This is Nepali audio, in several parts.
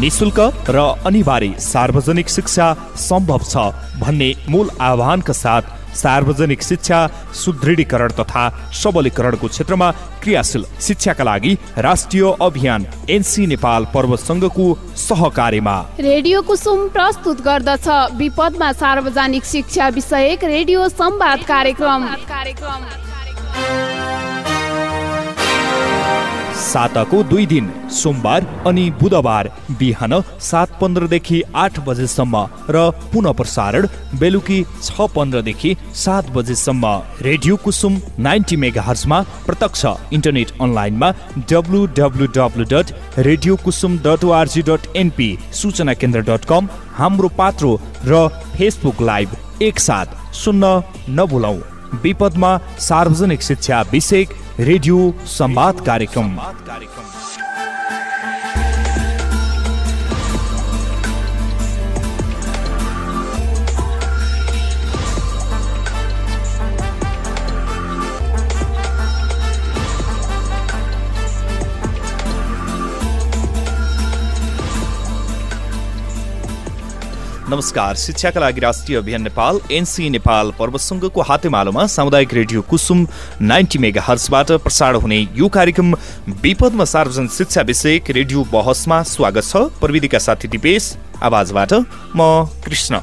निशुल्क र अनिवार्य सार्वजनिक शिक्षा सम्भव छ भन्ने मूल आह्वानका साथ सार्वजनिक शिक्षा सुदृढीकरण तथा सबलीकरणको क्षेत्रमा क्रियाशील शिक्षाका लागि राष्ट्रिय अभियान एनसी नेपाल पर्व संघको सहकार्यमा रेडियो कुसुम प्रस्तुत गर्दछ विपदमा सार्वजनिक शिक्षा विषयक रेडियो संवाद कार्यक्रम कार्यक्रम साताको दुई दिन सोमबार अनि बुधबार बिहान सात पन्ध्रदेखि आठ बजेसम्म र पुनः प्रसारण बेलुकी छ पन्ध्रदेखि सात बजेसम्म रेडियो कुसुम नाइन्टी मेगा हर्समा प्रत्यक्ष इन्टरनेट अनलाइनमा W W W dot radio Kusum dot ORG dot NP सूचना केन्द्र डट कम हाम्रो पात्रो र फेसबुक लाइभ एकसाथ सुन्न नभुलौँ में सार्वजनिक शिक्षा विषय रेडियो संवाद कार्यक्रम नमस्कार शिक्षाका लागि राष्ट्रिय अभियान नेपाल एनसी नेपाल पर्वसङ्घको हातेमालोमा सामुदायिक रेडियो कुसुम नाइन्टी मेगा हर्सबाट प्रसारण हुने यो कार्यक्रम विपदमा सार्वजनिक शिक्षा विषयक रेडियो बहसमा स्वागत छ प्रविधिका साथी दिपेश आवाजबाट म कृष्ण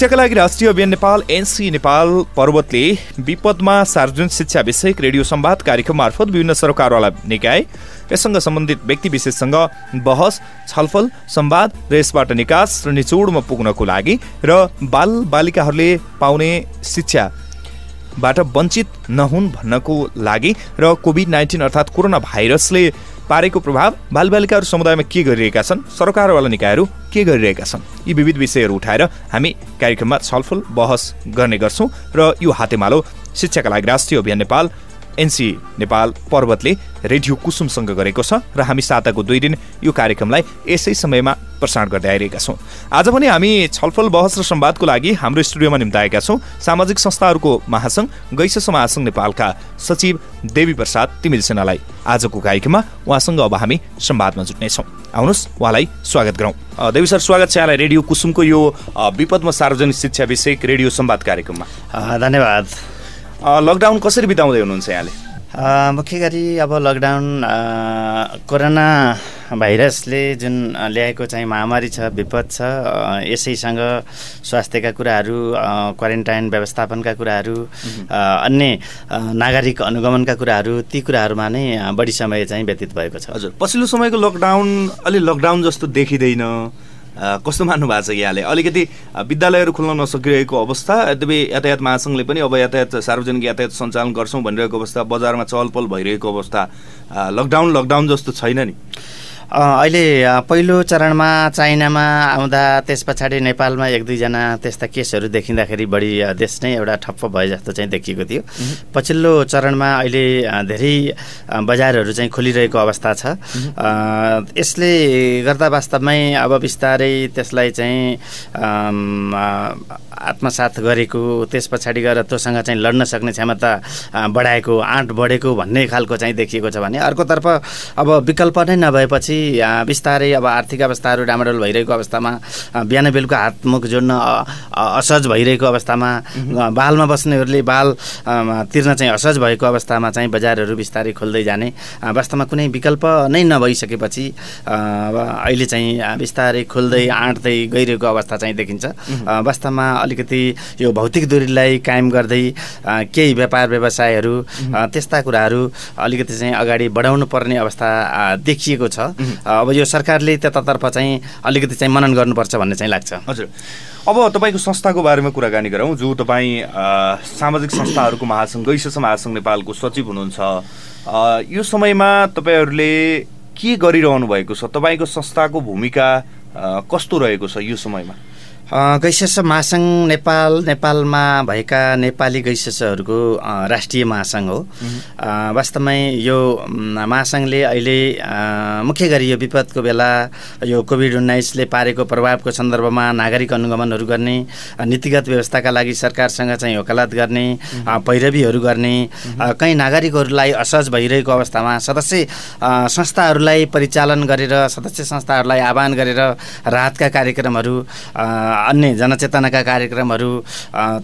शिक्षाका लागि राष्ट्रिय अभियान नेपाल एनसी नेपाल पर्वतले विपदमा सार्वजनिक शिक्षा विषयक रेडियो सम्वाद कार्यक्रम मार्फत विभिन्न सरकारवाला निकाय यससँग सम्बन्धित व्यक्ति विशेषसँग बहस छलफल सम्वाद र यसबाट निकास र निचोडमा पुग्नको लागि र बाल बालिकाहरूले पाउने शिक्षाबाट वञ्चित नहुन् भन्नको लागि र कोभिड नाइन्टिन अर्थात् कोरोना भाइरसले पारेको प्रभाव बालबालिकाहरू समुदायमा के गरिरहेका छन् सरकारवाला निकायहरू के गरिरहेका छन् यी विविध विषयहरू उठाएर हामी कार्यक्रममा छलफल बहस गर्ने गर्छौँ र यो हातेमालो शिक्षाका लागि राष्ट्रिय अभियान नेपाल एनसी नेपाल पर्वतले रेडियो कुसुमसँग गरेको छ र हामी साताको दुई दिन यो कार्यक्रमलाई यसै समयमा प्रसारण गर्दै आइरहेका छौँ आज पनि हामी छलफल बहस र सम्वादको लागि हाम्रो स्टुडियोमा निम्ताएका छौँ सामाजिक संस्थाहरूको महासङ्घ गैस महासङ्घ नेपालका सचिव देवी प्रसाद तिमिल सेनालाई आजको कार्यक्रममा उहाँसँग अब हामी सम्वादमा जुट्नेछौँ आउनुहोस् उहाँलाई स्वागत गरौँ देवी सर स्वागत छ यहाँलाई रेडियो कुसुमको यो विपदमा सार्वजनिक शिक्षा विषयक रेडियो सम्वाद कार्यक्रममा धन्यवाद लकडाउन कसरी बिताउँदै हुनुहुन्छ यहाँले मुख्य गरी अब लकडाउन कोरोना भाइरसले जुन ल्याएको चाहिँ महामारी छ विपद छ यसैसँग स्वास्थ्यका कुराहरू क्वारेन्टाइन व्यवस्थापनका कुराहरू अन्य नागरिक अनुगमनका कुराहरू ती कुराहरूमा नै बढी समय चाहिँ व्यतीत भएको छ हजुर पछिल्लो समयको लकडाउन अलि लकडाउन जस्तो देखिँदैन कस्तो मान्नु भएको छ यहाँले अलिकति विद्यालयहरू खोल्न नसकिरहेको अवस्था यद्यपि यातायात महासङ्घले पनि अब यातायात सार्वजनिक यातायात सञ्चालन गर्छौँ भनिरहेको अवस्था बजारमा चहल भइरहेको अवस्था लकडाउन लकडाउन जस्तो छैन नि अहिले पहिलो चरणमा चाइनामा आउँदा त्यस पछाडि नेपालमा एक दुईजना त्यस्ता केसहरू देखिँदाखेरि बढी देश नै एउटा ठप्प भए जस्तो चाहिँ देखिएको थियो पछिल्लो चरणमा अहिले धेरै बजारहरू चाहिँ खोलिरहेको अवस्था छ यसले गर्दा वास्तवमै अब बिस्तारै त्यसलाई चाहिँ आत्मसाथ गरेको त्यस पछाडि गएर तोसँग चाहिँ लड्न सक्ने क्षमता बढाएको आँट बढेको भन्ने खालको चाहिँ देखिएको छ भने अर्कोतर्फ अब विकल्प नै नभएपछि बिस्तारै अब आर्थिक अवस्थाहरू डामाडोल भइरहेको अवस्थामा बिहान बेलुका हातमुख जोड्न असहज भइरहेको अवस्थामा बालमा बस्नेहरूले बाल तिर्न चाहिँ असहज भएको अवस्थामा चाहिँ बजारहरू बिस्तारै खोल्दै जाने वास्तवमा कुनै विकल्प नै नभइसकेपछि अब अहिले चाहिँ बिस्तारै खोल्दै आँट्दै गइरहेको अवस्था चाहिँ देखिन्छ वास्तवमा अलिकति यो भौतिक दूरीलाई कायम गर्दै केही व्यापार व्यवसायहरू त्यस्ता कुराहरू अलिकति चाहिँ अगाडि बढाउनु पर्ने अवस्था देखिएको छ अब यो सरकारले त्यतातर्फ चाहिँ अलिकति चाहिँ मनन गर्नुपर्छ भन्ने चाहिँ लाग्छ हजुर अब तपाईँको संस्थाको बारेमा कुराकानी गरौँ जो तपाईँ सामाजिक संस्थाहरूको महासङ्घ गैस महासङ्घ नेपालको सचिव हुनुहुन्छ यो समयमा तपाईँहरूले के गरिरहनु भएको छ तपाईँको संस्थाको भूमिका कस्तो रहेको छ यो समयमा गैसेस महासङ्घ नेपाल नेपालमा भएका नेपाली गैसेसहरूको राष्ट्रिय महासङ्घ हो वास्तवमै यो महासङ्घले अहिले मुख्य गरी यो विपदको बेला यो कोभिड उन्नाइसले पारेको प्रभावको सन्दर्भमा नागरिक अनुगमनहरू गर्ने नीतिगत व्यवस्थाका लागि सरकारसँग चाहिँ वकालत गर्ने पैरवीहरू गर्ने कहीँ नागरिकहरूलाई असहज भइरहेको अवस्थामा सदस्य संस्थाहरूलाई परिचालन गरेर सदस्य संस्थाहरूलाई आह्वान गरेर राहतका कार्यक्रमहरू अन्य जनचेतनाका कार्यक्रमहरू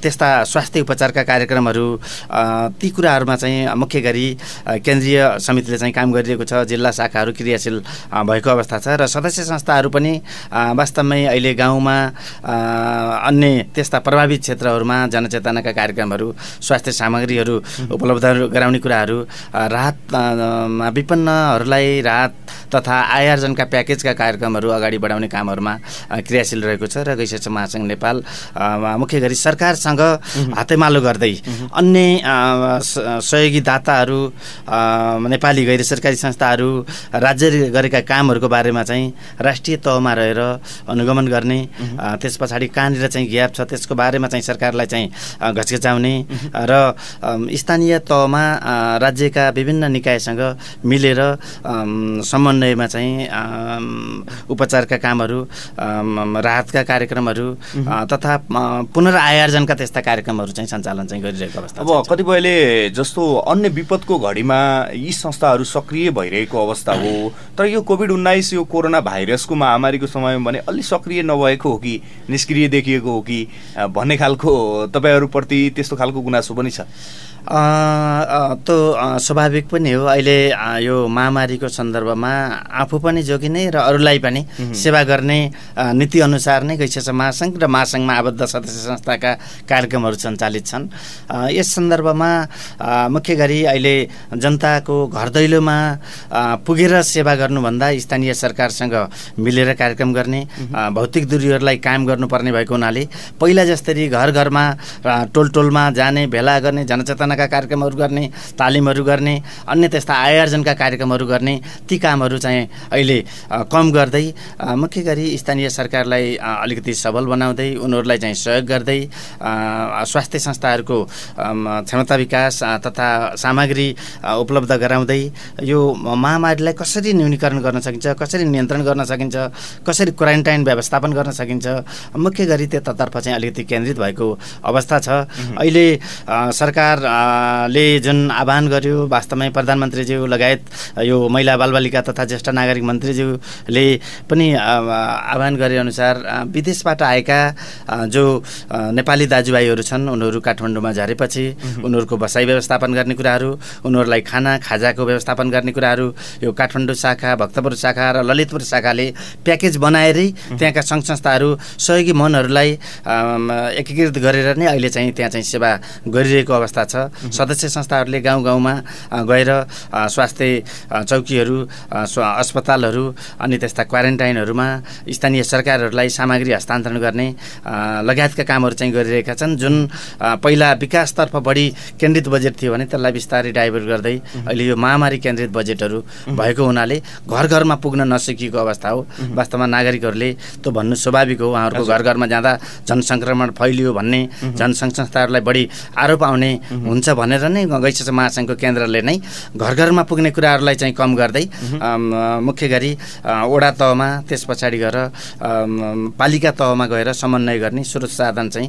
त्यस्ता स्वास्थ्य उपचारका कार्यक्रमहरू ती कुराहरूमा चाहिँ मुख्य गरी केन्द्रीय समितिले चाहिँ काम गरिरहेको छ जिल्ला शाखाहरू क्रियाशील भएको अवस्था छ र सदस्य संस्थाहरू पनि वास्तवमै अहिले गाउँमा अन्य त्यस्ता प्रभावित क्षेत्रहरूमा जनचेतनाका कार्यक्रमहरू स्वास्थ्य सामग्रीहरू उपलब्ध गराउने कुराहरू राहत विपन्नहरूलाई राहत तथा आयार्जनका प्याकेजका कार्यक्रमहरू अगाडि बढाउने कामहरूमा क्रियाशील रहेको छ र गैस अध्यक्ष महासङ्घ नेपाल मुख्य गरी सरकारसँग हातेमालो गर्दै अन्य सहयोगी दाताहरू नेपाली गैर सरकारी संस्थाहरू राज्यले गरेका कामहरूको बारेमा चाहिँ राष्ट्रिय तहमा रहेर अनुगमन गर्ने त्यस पछाडि कहाँनिर चाहिँ ग्याप छ त्यसको बारेमा चाहिँ सरकारलाई चाहिँ घचघचाउने र स्थानीय तहमा राज्यका विभिन्न निकायसँग मिलेर समन्वयमा चाहिँ उपचारका कामहरू राहतका कार्यक्रमहरू कार्यक्रमहरू तथा पुनरायोजनका त्यस्ता कार्यक्रमहरू चाहिँ सञ्चालन चाहिँ गरिरहेको अवस्था अब कतिपयले जस्तो अन्य विपदको घडीमा यी संस्थाहरू सक्रिय भइरहेको अवस्था हो तर यो कोभिड उन्नाइस यो कोरोना भाइरसको महामारीको समयमा भने अलि सक्रिय नभएको हो कि निष्क्रिय देखिएको हो कि भन्ने खालको तपाईँहरूप्रति त्यस्तो खालको गुनासो पनि छ त्यो स्वाभाविक पनि हो अहिले यो महामारीको सन्दर्भमा आफू पनि जोगिने र अरूलाई पनि सेवा गर्ने नीतिअनुसार नै गैक्षमा महासङ्घ र महासङ्घमा आबद्ध सदस्य संस्थाका कार्यक्रमहरू सञ्चालित छन् यस सन्दर्भमा मुख्य गरी अहिले जनताको घर दैलोमा पुगेर सेवा गर्नुभन्दा स्थानीय सरकारसँग मिलेर कार्यक्रम गर्ने भौतिक दूरीहरूलाई कायम गर्नुपर्ने भएको हुनाले पहिला जस्तरी घर घरमा टोल टोलमा जाने भेला गर्ने जनचेतनाका कार्यक्रमहरू गर्ने तालिमहरू गर्ने अन्य त्यस्ता आयोजनका कार्यक्रमहरू गर्ने ती कामहरू चाहिँ अहिले कम गर्दै मुख्य गरी स्थानीय सरकारलाई अलिकति सबल बनाउँदै उनीहरूलाई चाहिँ सहयोग गर्दै स्वास्थ्य संस्थाहरूको क्षमता विकास तथा सामग्री उपलब्ध गराउँदै यो महामारीलाई कसरी न्यूनीकरण गर्न सकिन्छ कसरी नियन्त्रण गर्न सकिन्छ कसरी क्वारेन्टाइन व्यवस्थापन गर्न सकिन्छ मुख्य गरी त्यतातर्फ चाहिँ अलिकति केन्द्रित भएको अवस्था छ अहिले सरकारले जुन आह्वान गर्यो वास्तवमै प्रधानमन्त्रीज्यू लगायत यो महिला बालबालिका तथा ज्येष्ठ नागरिक मन्त्रीज्यूले पनि आह्वान गरे अनुसार विदेशबाट बाहिरबाट आएका जो नेपाली दाजुभाइहरू छन् उनीहरू काठमाडौँमा झरेपछि उनीहरूको बसाइ व्यवस्थापन गर्ने कुराहरू उनीहरूलाई खाना खाजाको व्यवस्थापन गर्ने कुराहरू यो काठमाडौँ शाखा भक्तपुर शाखा र ललितपुर शाखाले प्याकेज बनाएरै त्यहाँका सङ्घ संस्थाहरू सहयोगी मनहरूलाई एकीकृत गरेर नै अहिले चाहिँ त्यहाँ चाहिँ सेवा गरिरहेको अवस्था छ सदस्य संस्थाहरूले गाउँ गाउँमा गएर स्वास्थ्य चौकीहरू अस्पतालहरू अनि त्यस्ता क्वारेन्टाइनहरूमा स्थानीय सरकारहरूलाई सामग्री हस्तान्तरण नियन्त्रण गर्ने लगायतका कामहरू चाहिँ गरिरहेका छन् जुन पहिला विकासतर्फ बढी केन्द्रित बजेट थियो भने त्यसलाई बिस्तारै डाइभर्ट गर्दै अहिले यो महामारी केन्द्रित बजेटहरू भएको हुनाले घर घरमा पुग्न नसकेको अवस्था हो वास्तवमा नागरिकहरूले त्यो भन्नु स्वाभाविक हो उहाँहरूको घर घरमा जाँदा जनसङ्क्रमण फैलियो भन्ने जनसङ्घ संस्थाहरूलाई बढी आरोप आउने हुन्छ भनेर नै गैस महासङ्घको केन्द्रले नै घर घरमा पुग्ने कुराहरूलाई चाहिँ कम गर्दै मुख्य गरी वडा तहमा त्यस पछाडि गएर पालिका तह ठाउँमा गएर समन्वय गर्ने स्रोत साधन चाहिँ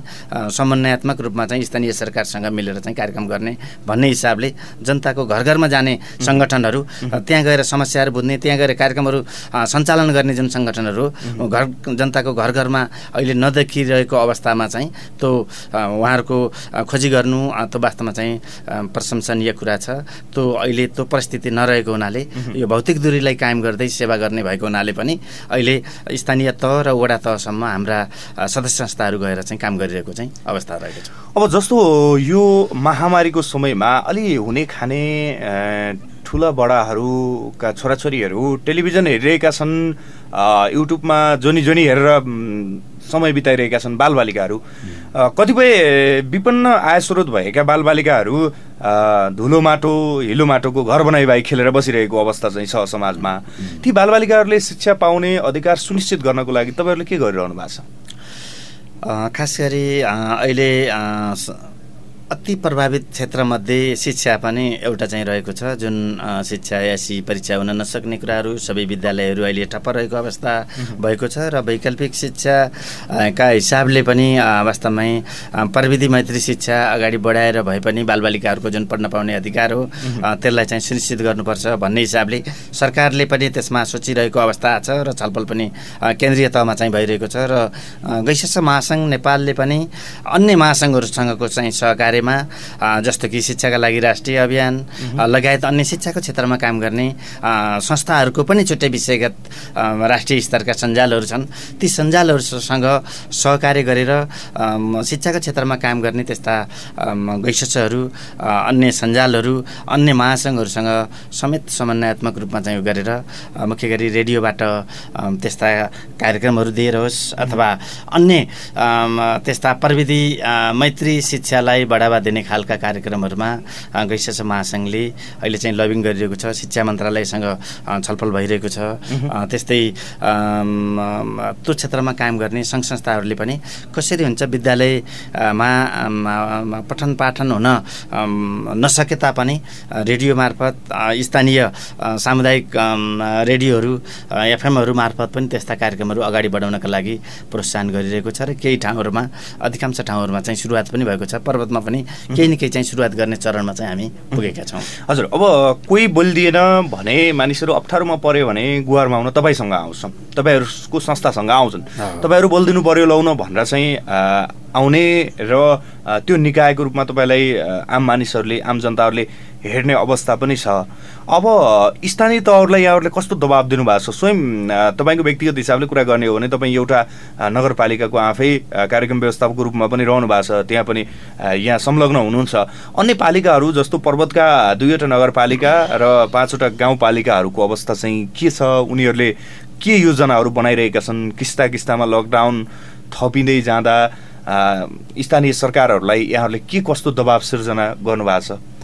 समन्वयात्मक रूपमा चाहिँ स्थानीय सरकारसँग मिलेर चाहिँ कार्यक्रम गर्ने भन्ने हिसाबले जनताको घर घरमा जाने सङ्गठनहरू त्यहाँ गएर समस्याहरू बुझ्ने त्यहाँ गएर कार्यक्रमहरू सञ्चालन गर्ने जुन सङ्गठनहरू घर जनताको घर घरमा अहिले नदेखिरहेको अवस्थामा चाहिँ त्यो उहाँहरूको खोजी गर्नु त्यो वास्तवमा चाहिँ प्रशंसनीय कुरा छ त्यो अहिले त्यो परिस्थिति नरहेको हुनाले यो भौतिक दूरीलाई कायम गर्दै सेवा गर्ने भएको हुनाले पनि अहिले स्थानीय तह र वडा तहसम्म हाम्रा एउटा सदस्य संस्थाहरू गएर चाहिँ काम गरिरहेको चाहिँ अवस्था रहेको छ अब जस्तो यो महामारीको समयमा अलि हुने खाने ठुला बडाहरूका छोराछोरीहरू टेलिभिजन हेरिरहेका छन् युट्युबमा जोनी जोनी हेरेर समय बिताइरहेका छन् बालबालिकाहरू कतिपय विपन्न आयस्रोत भएका बालबालिकाहरू धुलो माटो हिलो माटोको घर बनाइ खेलेर बसिरहेको अवस्था चाहिँ छ समाजमा ती बालबालिकाहरूले शिक्षा पाउने अधिकार सुनिश्चित गर्नको लागि तपाईँहरूले के गरिरहनु भएको छ खास गरी अहिले अति प्रभावित क्षेत्रमध्ये शिक्षा पनि एउटा चाहिँ रहेको छ जुन शिक्षा एसी परीक्षा हुन नसक्ने कुराहरू सबै विद्यालयहरू अहिले ठप्प रहेको अवस्था भएको छ र वैकल्पिक शिक्षाका हिसाबले पनि वास्तवमै प्रविधि मैत्री शिक्षा अगाडि बढाएर भए पनि बालबालिकाहरूको जुन पढ्न पाउने अधिकार हो त्यसलाई चाहिँ सुनिश्चित गर्नुपर्छ भन्ने हिसाबले सरकारले पनि त्यसमा सोचिरहेको अवस्था छ र छलफल पनि केन्द्रीय तहमा चाहिँ भइरहेको छ र गैशेष महासङ्घ नेपालले पनि अन्य महासङ्घहरूसँगको चाहिँ सहकार्य बारेमा जस्तो कि शिक्षाका लागि राष्ट्रिय अभियान लगायत अन्य शिक्षाको क्षेत्रमा काम गर्ने संस्थाहरूको पनि छुट्टै विषयगत राष्ट्रिय स्तरका सञ्जालहरू छन् ती सञ्जालहरूसँग सहकार्य गरेर शिक्षाको क्षेत्रमा काम गर्ने त्यस्ता गैसहरू अन्य सञ्जालहरू अन्य महासङ्घहरूसँग समेत समन्वयात्मक रूपमा चाहिँ गरेर मुख्य गरी रेडियोबाट त्यस्ता कार्यक्रमहरू दिएर होस् अथवा अन्य त्यस्ता प्रविधि मैत्री शिक्षालाई बढावा बढ़ावा दिने खालका कार्यक्रमहरूमा गैसेस महासङ्घले अहिले चाहिँ लबिङ गरिरहेको छ शिक्षा मन्त्रालयसँग छलफल भइरहेको छ त्यस्तै त्यो क्षेत्रमा काम गर्ने सङ्घ संस्थाहरूले पनि कसरी हुन्छ विद्यालयमा पठन पाठन हुन नसके तापनि रेडियो मार्फत स्थानीय सामुदायिक रेडियोहरू एफएमहरू मार्फत पनि त्यस्ता कार्यक्रमहरू अगाडि बढाउनका लागि प्रोत्साहन गरिरहेको छ र केही ठाउँहरूमा अधिकांश ठाउँहरूमा चाहिँ सुरुवात पनि भएको छ पर्वतमा पनि पनि केही न केही चाहिँ सुरुवात गर्ने चरणमा चाहिँ हामी पुगेका छौँ हजुर अब कोही बोलिदिएन भने मानिसहरू अप्ठ्यारोमा पऱ्यो भने गुवारमा आउन तपाईँसँग आउँछन् तपाईँहरूको संस्थासँग आउँछन् तपाईँहरू बोलिदिनु पऱ्यो लाउन भनेर चाहिँ आउने र त्यो निकायको रूपमा तपाईँलाई आम मानिसहरूले आम जनताहरूले हेर्ने अवस्था पनि छ अब स्थानीय तहहरूलाई यहाँहरूले कस्तो दबाब दिनुभएको छ स्वयं तपाईँको व्यक्तिगत हिसाबले कुरा गर्ने हो भने तपाईँ एउटा नगरपालिकाको आफै कार्यक्रम व्यवस्थापकको रूपमा पनि रहनु भएको छ त्यहाँ पनि यहाँ संलग्न हुनुहुन्छ अन्य पालिकाहरू जस्तो पर्वतका दुईवटा नगरपालिका र पाँचवटा गाउँपालिकाहरूको अवस्था चाहिँ के छ उनीहरूले के योजनाहरू बनाइरहेका छन् किस्ता किस्तामा लकडाउन थपिँदै जाँदा स्थानीय सरकारहरूलाई यहाँहरूले के कस्तो दबाब सिर्जना गर्नुभएको छ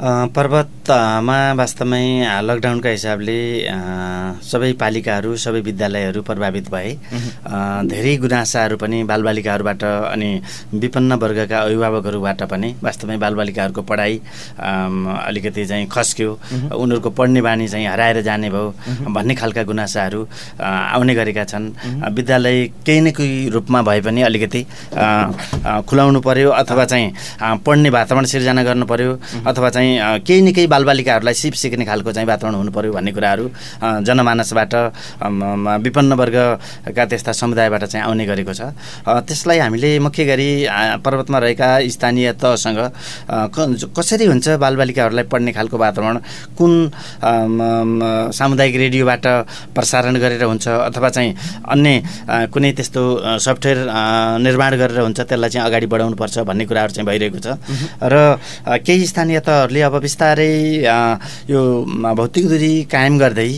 पर्वतमा वास्तवमै लकडाउनका हिसाबले सबै पालिकाहरू सबै विद्यालयहरू प्रभावित भए धेरै गुनासाहरू पनि बालबालिकाहरूबाट अनि विपन्न वर्गका अभिभावकहरूबाट पनि वास्तवमै बालबालिकाहरूको पढाइ अलिकति चाहिँ खस्क्यो उनीहरूको पढ्ने बानी चाहिँ हराएर जाने भयो भन्ने खालका गुनासाहरू आउने गरेका छन् विद्यालय केही न केही रूपमा भए पनि अलिकति खुलाउनु पर्यो अथवा चाहिँ पढ्ने वातावरण सिर्जना गर्नु पर्यो अथवा चाहिँ चाहिँ केही न केही बालबालिकाहरूलाई सिप सिक्ने खालको चाहिँ वातावरण हुनु पऱ्यो भन्ने कुराहरू जनमानसबाट विपन्न वर्गका त्यस्ता समुदायबाट चाहिँ आउने गरेको छ त्यसलाई हामीले मुख्य गरी पर्वतमा रहेका स्थानीय तहसँग कसरी हुन्छ बालबालिकाहरूलाई पढ्ने खालको वातावरण कुन सामुदायिक रेडियोबाट प्रसारण गरेर हुन्छ अथवा चाहिँ अन्य कुनै त्यस्तो सफ्टवेयर निर्माण गरेर हुन्छ त्यसलाई चाहिँ अगाडि बढाउनुपर्छ भन्ने कुराहरू चाहिँ भइरहेको छ र केही स्थानीय तहहरूले हामीले अब बिस्तारै यो भौतिक दूरी कायम गर्दै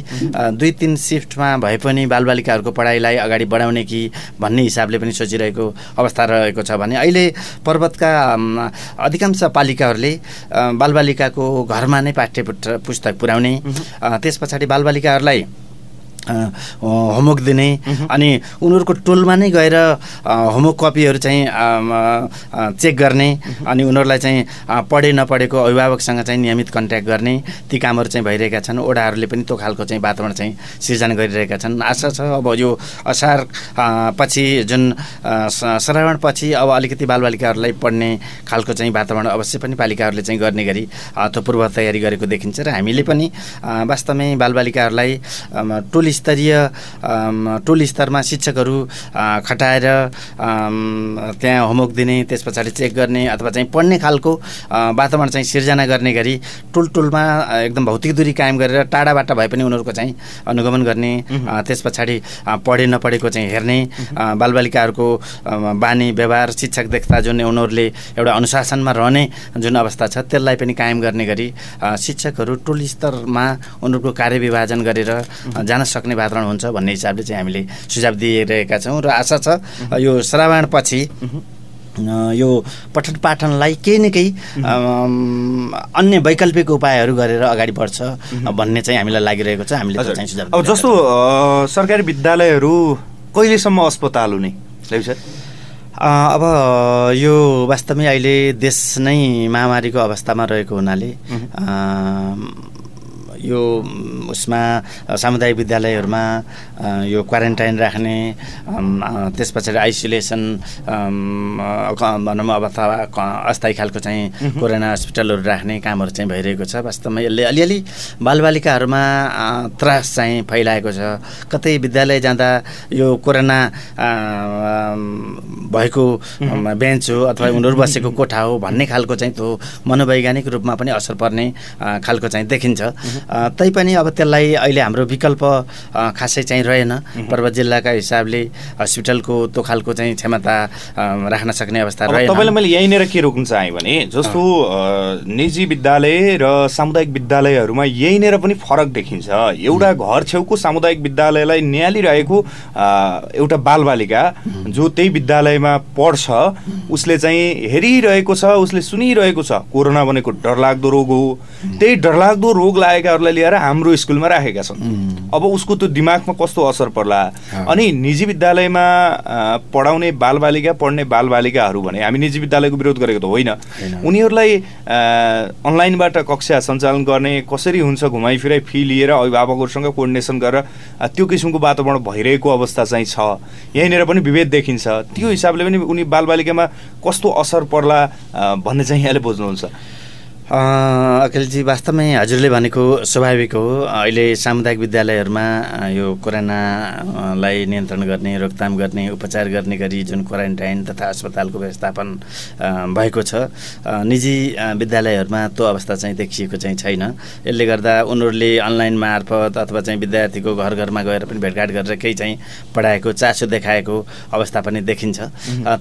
दुई तिन सिफ्टमा भए पनि बालबालिकाहरूको पढाइलाई अगाडि बढाउने कि भन्ने हिसाबले पनि सोचिरहेको अवस्था रहेको छ भने अहिले पर्वतका अधिकांश पालिकाहरूले बालबालिकाको घरमा नै पाठ्य पुस्तक पुर्याउने त्यस पछाडि बालबालिकाहरूलाई होमवर्क दिने अनि उनीहरूको टोलमा नै गएर होमवर्क कपीहरू चाहिँ चेक गर्ने अनि उनीहरूलाई चाहिँ पढे नपढेको अभिभावकसँग चाहिँ नियमित कन्ट्याक्ट गर्ने ती कामहरू चाहिँ भइरहेका छन् ओडाहरूले पनि त्यो खालको चाहिँ वातावरण चाहिँ सिर्जना गरिरहेका छन् आशा छ अब यो असार पछि जुन पछि अब अलिकति बालबालिकाहरूलाई पढ्ने खालको चाहिँ वातावरण अवश्य पनि पालिकाहरूले चाहिँ गर्ने गरी त्यो पूर्व तयारी गरेको देखिन्छ र हामीले पनि वास्तवमै बालबालिकाहरूलाई टोली स्तरीय टोल स्तरमा शिक्षकहरू खटाएर त्यहाँ होमवर्क दिने त्यस पछाडि चेक गर्ने अथवा चाहिँ पढ्ने खालको वातावरण चाहिँ सिर्जना गर्ने गरी टोल टुलमा एकदम भौतिक दूरी कायम गरेर टाढाबाट भए पनि उनीहरूको चाहिँ अनुगमन गर्ने त्यस पछाडि पढे नपढेको चाहिँ हेर्ने बालबालिकाहरूको बानी व्यवहार शिक्षक देख्दा जुन उनीहरूले एउटा अनुशासनमा रहने जुन अवस्था छ त्यसलाई पनि कायम गर्ने गरी शिक्षकहरू टोल स्तरमा उनीहरूको कार्यविभाजन गरेर जान सक्छ सक्ने वातावरण हुन्छ भन्ने हिसाबले चाहिँ हामीले सुझाव दिइरहेका छौँ र आशा छ यो श्रावणपछि यो पठन पाठनलाई केही न केही अन्य वैकल्पिक उपायहरू गरेर अगाडि बढ्छ भन्ने चाहिँ हामीलाई लागिरहेको छ हामीले अब जस्तो सरकारी विद्यालयहरू कहिलेसम्म अस्पताल हुने अब यो वास्तवमै अहिले देश नै महामारीको अवस्थामा रहेको हुनाले यो उसमा सामुदायिक विद्यालयहरूमा यो क्वारेन्टाइन राख्ने त्यस पछाडि आइसोलेसन भनौँ अवस्था अस्थायी खालको चाहिँ कोरोना हस्पिटलहरू राख्ने कामहरू चाहिँ भइरहेको छ वास्तवमा यसले अलिअलि बालबालिकाहरूमा त्रास चाहिँ फैलाएको छ कतै विद्यालय जाँदा यो कोरोना भएको बेन्च हो अथवा उनीहरू बसेको कोठा हो भन्ने खालको चाहिँ त्यो मनोवैज्ञानिक रूपमा पनि असर पर्ने खालको चाहिँ देखिन्छ तैपनि अब त्यसलाई अहिले हाम्रो विकल्प खासै चाहिँ रहेन पर्वत जिल्लाका हिसाबले हस्पिटलको त्यो खालको चाहिँ क्षमता राख्न सक्ने अवस्था रहेन तपाईँलाई मैले यहीँनिर के रोक्न चाहेँ भने जस्तो निजी विद्यालय र सामुदायिक विद्यालयहरूमा यहीँनिर पनि फरक देखिन्छ एउटा घर छेउको सामुदायिक विद्यालयलाई न्यालिरहेको एउटा बालबालिका जो त्यही विद्यालयमा पढ्छ उसले चाहिँ हेरिरहेको छ उसले सुनिरहेको छ कोरोना भनेको डरलाग्दो रोग हो त्यही डरलाग्दो रोग लागेका टिचरलाई ल्याएर हाम्रो स्कुलमा राखेका छन् अब उसको त्यो दिमागमा कस्तो असर पर्ला अनि निजी विद्यालयमा पढाउने बालबालिका पढ्ने बालबालिकाहरू भने हामी निजी विद्यालयको विरोध गरेको त होइन उनीहरूलाई अनलाइनबाट कक्षा सञ्चालन गर्ने कसरी हुन्छ घुमाइफिराइ फी लिएर अभिभावकहरूसँग कोर्डिनेसन गरेर त्यो किसिमको वातावरण भइरहेको अवस्था चाहिँ छ यहीँनिर पनि विभेद देखिन्छ त्यो हिसाबले पनि उनी बालबालिकामा कस्तो असर पर्ला भन्ने चाहिँ यहाँले बुझ्नुहुन्छ अखिलजी वास्तवमै हजुरले भनेको स्वाभाविक हो अहिले सामुदायिक विद्यालयहरूमा यो कोरोनालाई नियन्त्रण गर्ने रोकथाम गर्ने उपचार गर्ने गरी जुन क्वारेन्टाइन तथा अस्पतालको व्यवस्थापन भएको छ निजी विद्यालयहरूमा त्यो अवस्था चाहिँ देखिएको चाहिँ छैन यसले गर्दा उनीहरूले अनलाइन मार्फत अथवा चाहिँ विद्यार्थीको घर घरमा गएर पनि भेटघाट गरेर केही चाहिँ पढाएको चासो देखाएको अवस्था पनि देखिन्छ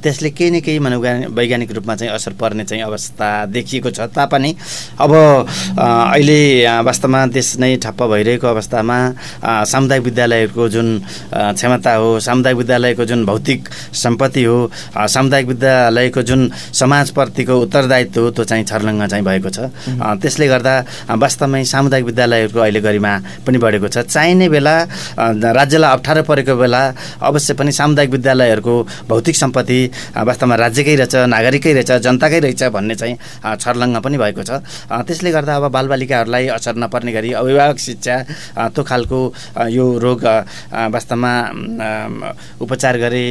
त्यसले केही न केही मनोवैज्ञानिक रूपमा चाहिँ असर पर्ने चाहिँ अवस्था देखिएको छ तापनि चाहिँ अब अहिले वास्तवमा देश नै ठप्प भइरहेको अवस्थामा सामुदायिक विद्यालयहरूको जुन क्षमता हो सामुदायिक विद्यालयको जुन भौतिक सम्पत्ति हो सामुदायिक विद्यालयको जुन समाजप्रतिको उत्तरदायित्व हो त्यो चाहिँ छर्लङ्ग चाहिँ भएको छ त्यसले गर्दा वास्तवमै सामुदायिक विद्यालयहरूको अहिले गरिमा पनि बढेको छ चाहिने बेला राज्यलाई अप्ठ्यारो परेको बेला अवश्य पनि सामुदायिक विद्यालयहरूको भौतिक सम्पत्ति वास्तवमा राज्यकै रहेछ नागरिकै रहेछ जनताकै रहेछ भन्ने चाहिँ छर्लङ्ग पनि भएको भएको छ त्यसले गर्दा अब बालबालिकाहरूलाई असर नपर्ने गरी अभिभावक शिक्षा त्यो खालको यो रोग वास्तवमा उपचार गरे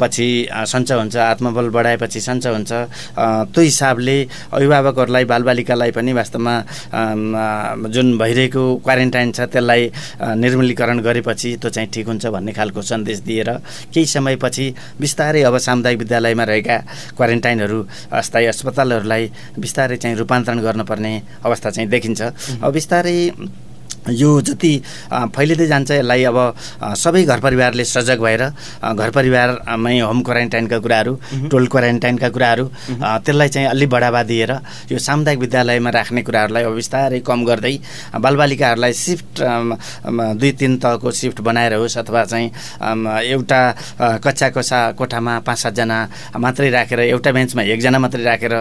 पछि सन्चो हुन्छ आत्मबल बढाएपछि सन्चो हुन्छ त्यो हिसाबले अभिभावकहरूलाई बालबालिकालाई पनि वास्तवमा जुन भइरहेको क्वारेन्टाइन छ त्यसलाई निर्मूलीकरण गरेपछि त्यो चाहिँ ठिक हुन्छ भन्ने खालको सन्देश दिएर केही समयपछि बिस्तारै अब सामुदायिक विद्यालयमा रहेका क्वारेन्टाइनहरू अस्थायी अस्पतालहरूलाई बिस्तारै चाहिँ रूपान्तरण नियन्त्रण गर्नुपर्ने अवस्था चाहिँ देखिन्छ अब बिस्तारै यो जति फैलिँदै जान्छ यसलाई अब सबै घर परिवारले सजग भएर घर परिवारमै होम क्वारेन्टाइनका कुराहरू टोल क्वारेन्टाइनका कुराहरू त्यसलाई चाहिँ अलि बढावा दिएर यो सामुदायिक विद्यालयमा राख्ने कुराहरूलाई अब बिस्तारै कम गर्दै बालबालिकाहरूलाई सिफ्ट दुई तिन तहको सिफ्ट बनाएर होस् अथवा चाहिँ एउटा कच्चा कसा कोठामा पाँच सातजना मात्रै राखेर एउटा बेन्चमा एकजना मात्रै राखेर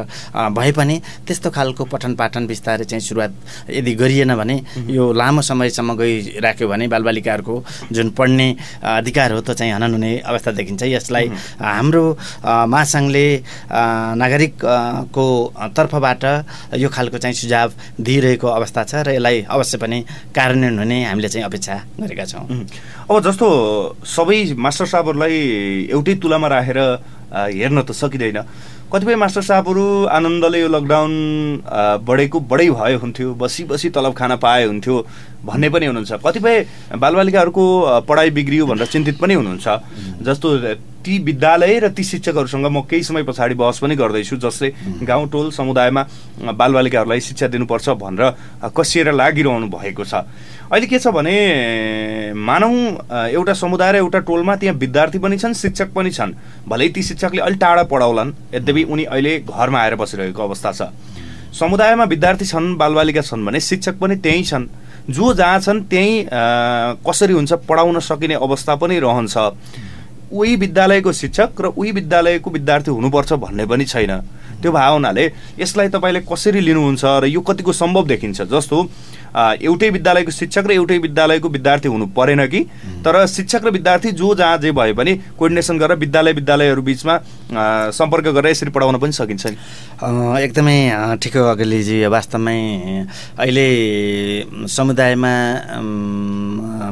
भए पनि त्यस्तो खालको पठन पाठन बिस्तारै चाहिँ सुरुवात यदि गरिएन भने यो लामो लामो समयसम्म गइराख्यो भने बालबालिकाहरूको जुन पढ्ने अधिकार हो त्यो चाहिँ हनन हुने अवस्था देखिन्छ यसलाई हाम्रो महासङ्घले नागरिकको तर्फबाट यो खालको चाहिँ सुझाव दिइरहेको अवस्था छ र यसलाई अवश्य पनि कार्यान्वयन हुने हामीले चाहिँ अपेक्षा गरेका छौँ अब जस्तो सबै मास्टर साहबहरूलाई एउटै तुलामा राखेर हेर्न त सकिँदैन कतिपय मास्टर साहबहरू आनन्दले यो लकडाउन बढेको बढै भए हुन्थ्यो बसी बसी तलब खाना पाए हुन्थ्यो भन्ने पनि हुनुहुन्छ कतिपय बालबालिकाहरूको पढाइ बिग्रियो भनेर चिन्तित पनि हुनुहुन्छ जस्तो ती विद्यालय र ती शिक्षकहरूसँग म केही समय पछाडि बहस पनि गर्दैछु जसले गाउँ टोल समुदायमा बालबालिकाहरूलाई शिक्षा दिनुपर्छ भनेर कसिएर लागिरहनु भएको छ अहिले के छ भने मानौँ एउटा समुदाय र एउटा टोलमा त्यहाँ विद्यार्थी पनि छन् शिक्षक पनि छन् भलै ती शिक्षकले अलि टाढा पढाउलान् यद्यपि उनी अहिले घरमा आएर बसिरहेको अवस्था छ समुदायमा विद्यार्थी छन् बालबालिका छन् भने शिक्षक पनि त्यहीँ छन् जो जहाँ छन् त्यहीँ कसरी हुन्छ पढाउन सकिने अवस्था पनि रहन्छ उही विद्यालयको शिक्षक र उही विद्यालयको विद्यार्थी हुनुपर्छ भन्ने पनि छैन त्यो भएको हुनाले यसलाई तपाईँले कसरी लिनुहुन्छ र यो कतिको सम्भव देखिन्छ जस्तो एउटै विद्यालयको शिक्षक र एउटै विद्यालयको विद्यार्थी हुनु परेन कि तर शिक्षक र विद्यार्थी जो जहाँ जे भए पनि कोर्डिनेसन गरेर विद्यालय विद्यालयहरू बिचमा सम्पर्क गरेर यसरी पढाउन पनि सकिन्छ नि एकदमै ठिक हो वास्तवमै अहिले समुदायमा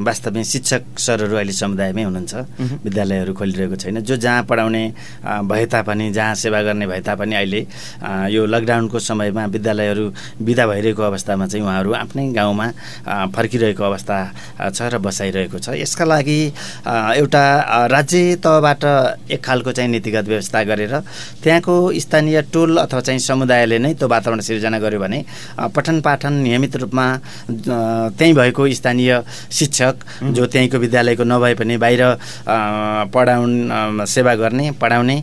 वास्तवमै शिक्षक सरहरू अहिले समुदायमै हुनुहुन्छ विद्यालयहरू खोलिरहेको छैन जो जहाँ पढाउने भए तापनि जहाँ सेवा गर्ने भए तापनि अहिले हुनाले यो लकडाउनको समयमा विद्यालयहरू बिदा भइरहेको अवस्थामा चाहिँ उहाँहरू आफ्नै गाउँमा फर्किरहेको अवस्था छ र बसाइरहेको छ यसका लागि एउटा राज्य तहबाट एक खालको चाहिँ नीतिगत व्यवस्था गरेर त्यहाँको स्थानीय टोल अथवा चाहिँ समुदायले नै त्यो वातावरण सिर्जना गर्यो भने पठन पाठन नियमित रूपमा त्यहीँ भएको स्थानीय शिक्षक जो त्यहीँको विद्यालयको नभए पनि बाहिर पढाउ सेवा गर्ने पढाउने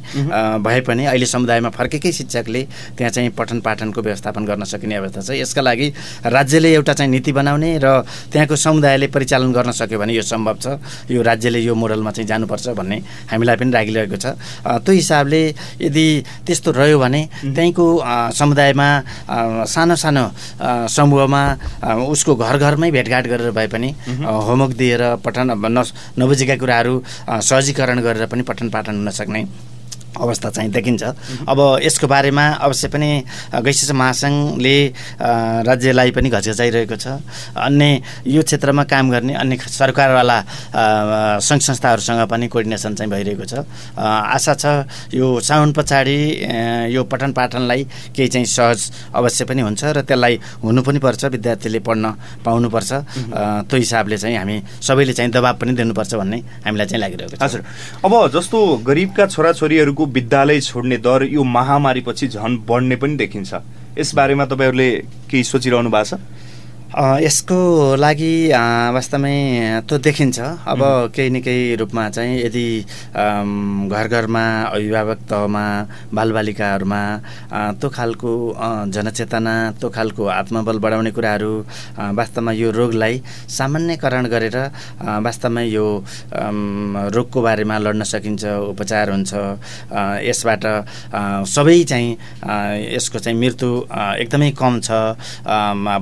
भए पनि अहिले समुदायमा फर्केकै शिक्षकले त्यहाँ चाहिँ पठन पाठनको व्यवस्थापन गर्न सकिने अवस्था छ यसका लागि राज्यले एउटा चाहिँ नीति बनाउने र त्यहाँको समुदायले परिचालन गर्न सक्यो भने यो सम्भव छ यो राज्यले यो मोडलमा चाहिँ जानुपर्छ भन्ने हामीलाई पनि लागिरहेको छ त्यो हिसाबले यदि त्यस्तो रह्यो भने त्यहीँको समुदायमा सानो सानो समूहमा उसको घर घरमै भेटघाट गरेर भए पनि होमवर्क दिएर पठन नबुझेका कुराहरू सहजीकरण गरेर पनि पठन पाठन हुन सक्ने अवस्था चाहिँ देखिन्छ अब यसको बारेमा अवश्य पनि गैशिष महासङ्घले राज्यलाई पनि घचघचाइरहेको छ अन्य यो क्षेत्रमा काम गर्ने अन्य सरकारवाला सङ्घ संस्थाहरूसँग पनि कोर्डिनेसन चाहिँ भइरहेको छ आशा छ यो साउन पछाडि यो पठन पाठनलाई केही चाहिँ सहज अवश्य पनि हुन्छ र त्यसलाई हुनु पनि पर्छ विद्यार्थीले पढ्न पाउनुपर्छ त्यो हिसाबले चाहिँ हामी सबैले चाहिँ दबाब पनि दिनुपर्छ भन्ने हामीलाई चाहिँ लागिरहेको छ हजुर अब जस्तो गरिबका छोराछोरीहरूको विद्यालय छोड्ने दर यो महामारीपछि झन बढ्ने पनि देखिन्छ यसबारेमा तपाईँहरूले केही सोचिरहनु भएको छ यसको लागि वास्तवमै त्यो देखिन्छ अब केही न केही रूपमा चाहिँ यदि घर घरमा अभिभावक तहमा बालबालिकाहरूमा त्यो खालको जनचेतना त्यो खालको आत्मबल बढाउने कुराहरू वास्तवमा यो रोगलाई सामान्यकरण गरेर वास्तवमै यो रोगको बारेमा लड्न सकिन्छ उपचार हुन्छ यसबाट सबै चाहिँ यसको चाहिँ मृत्यु एकदमै कम छ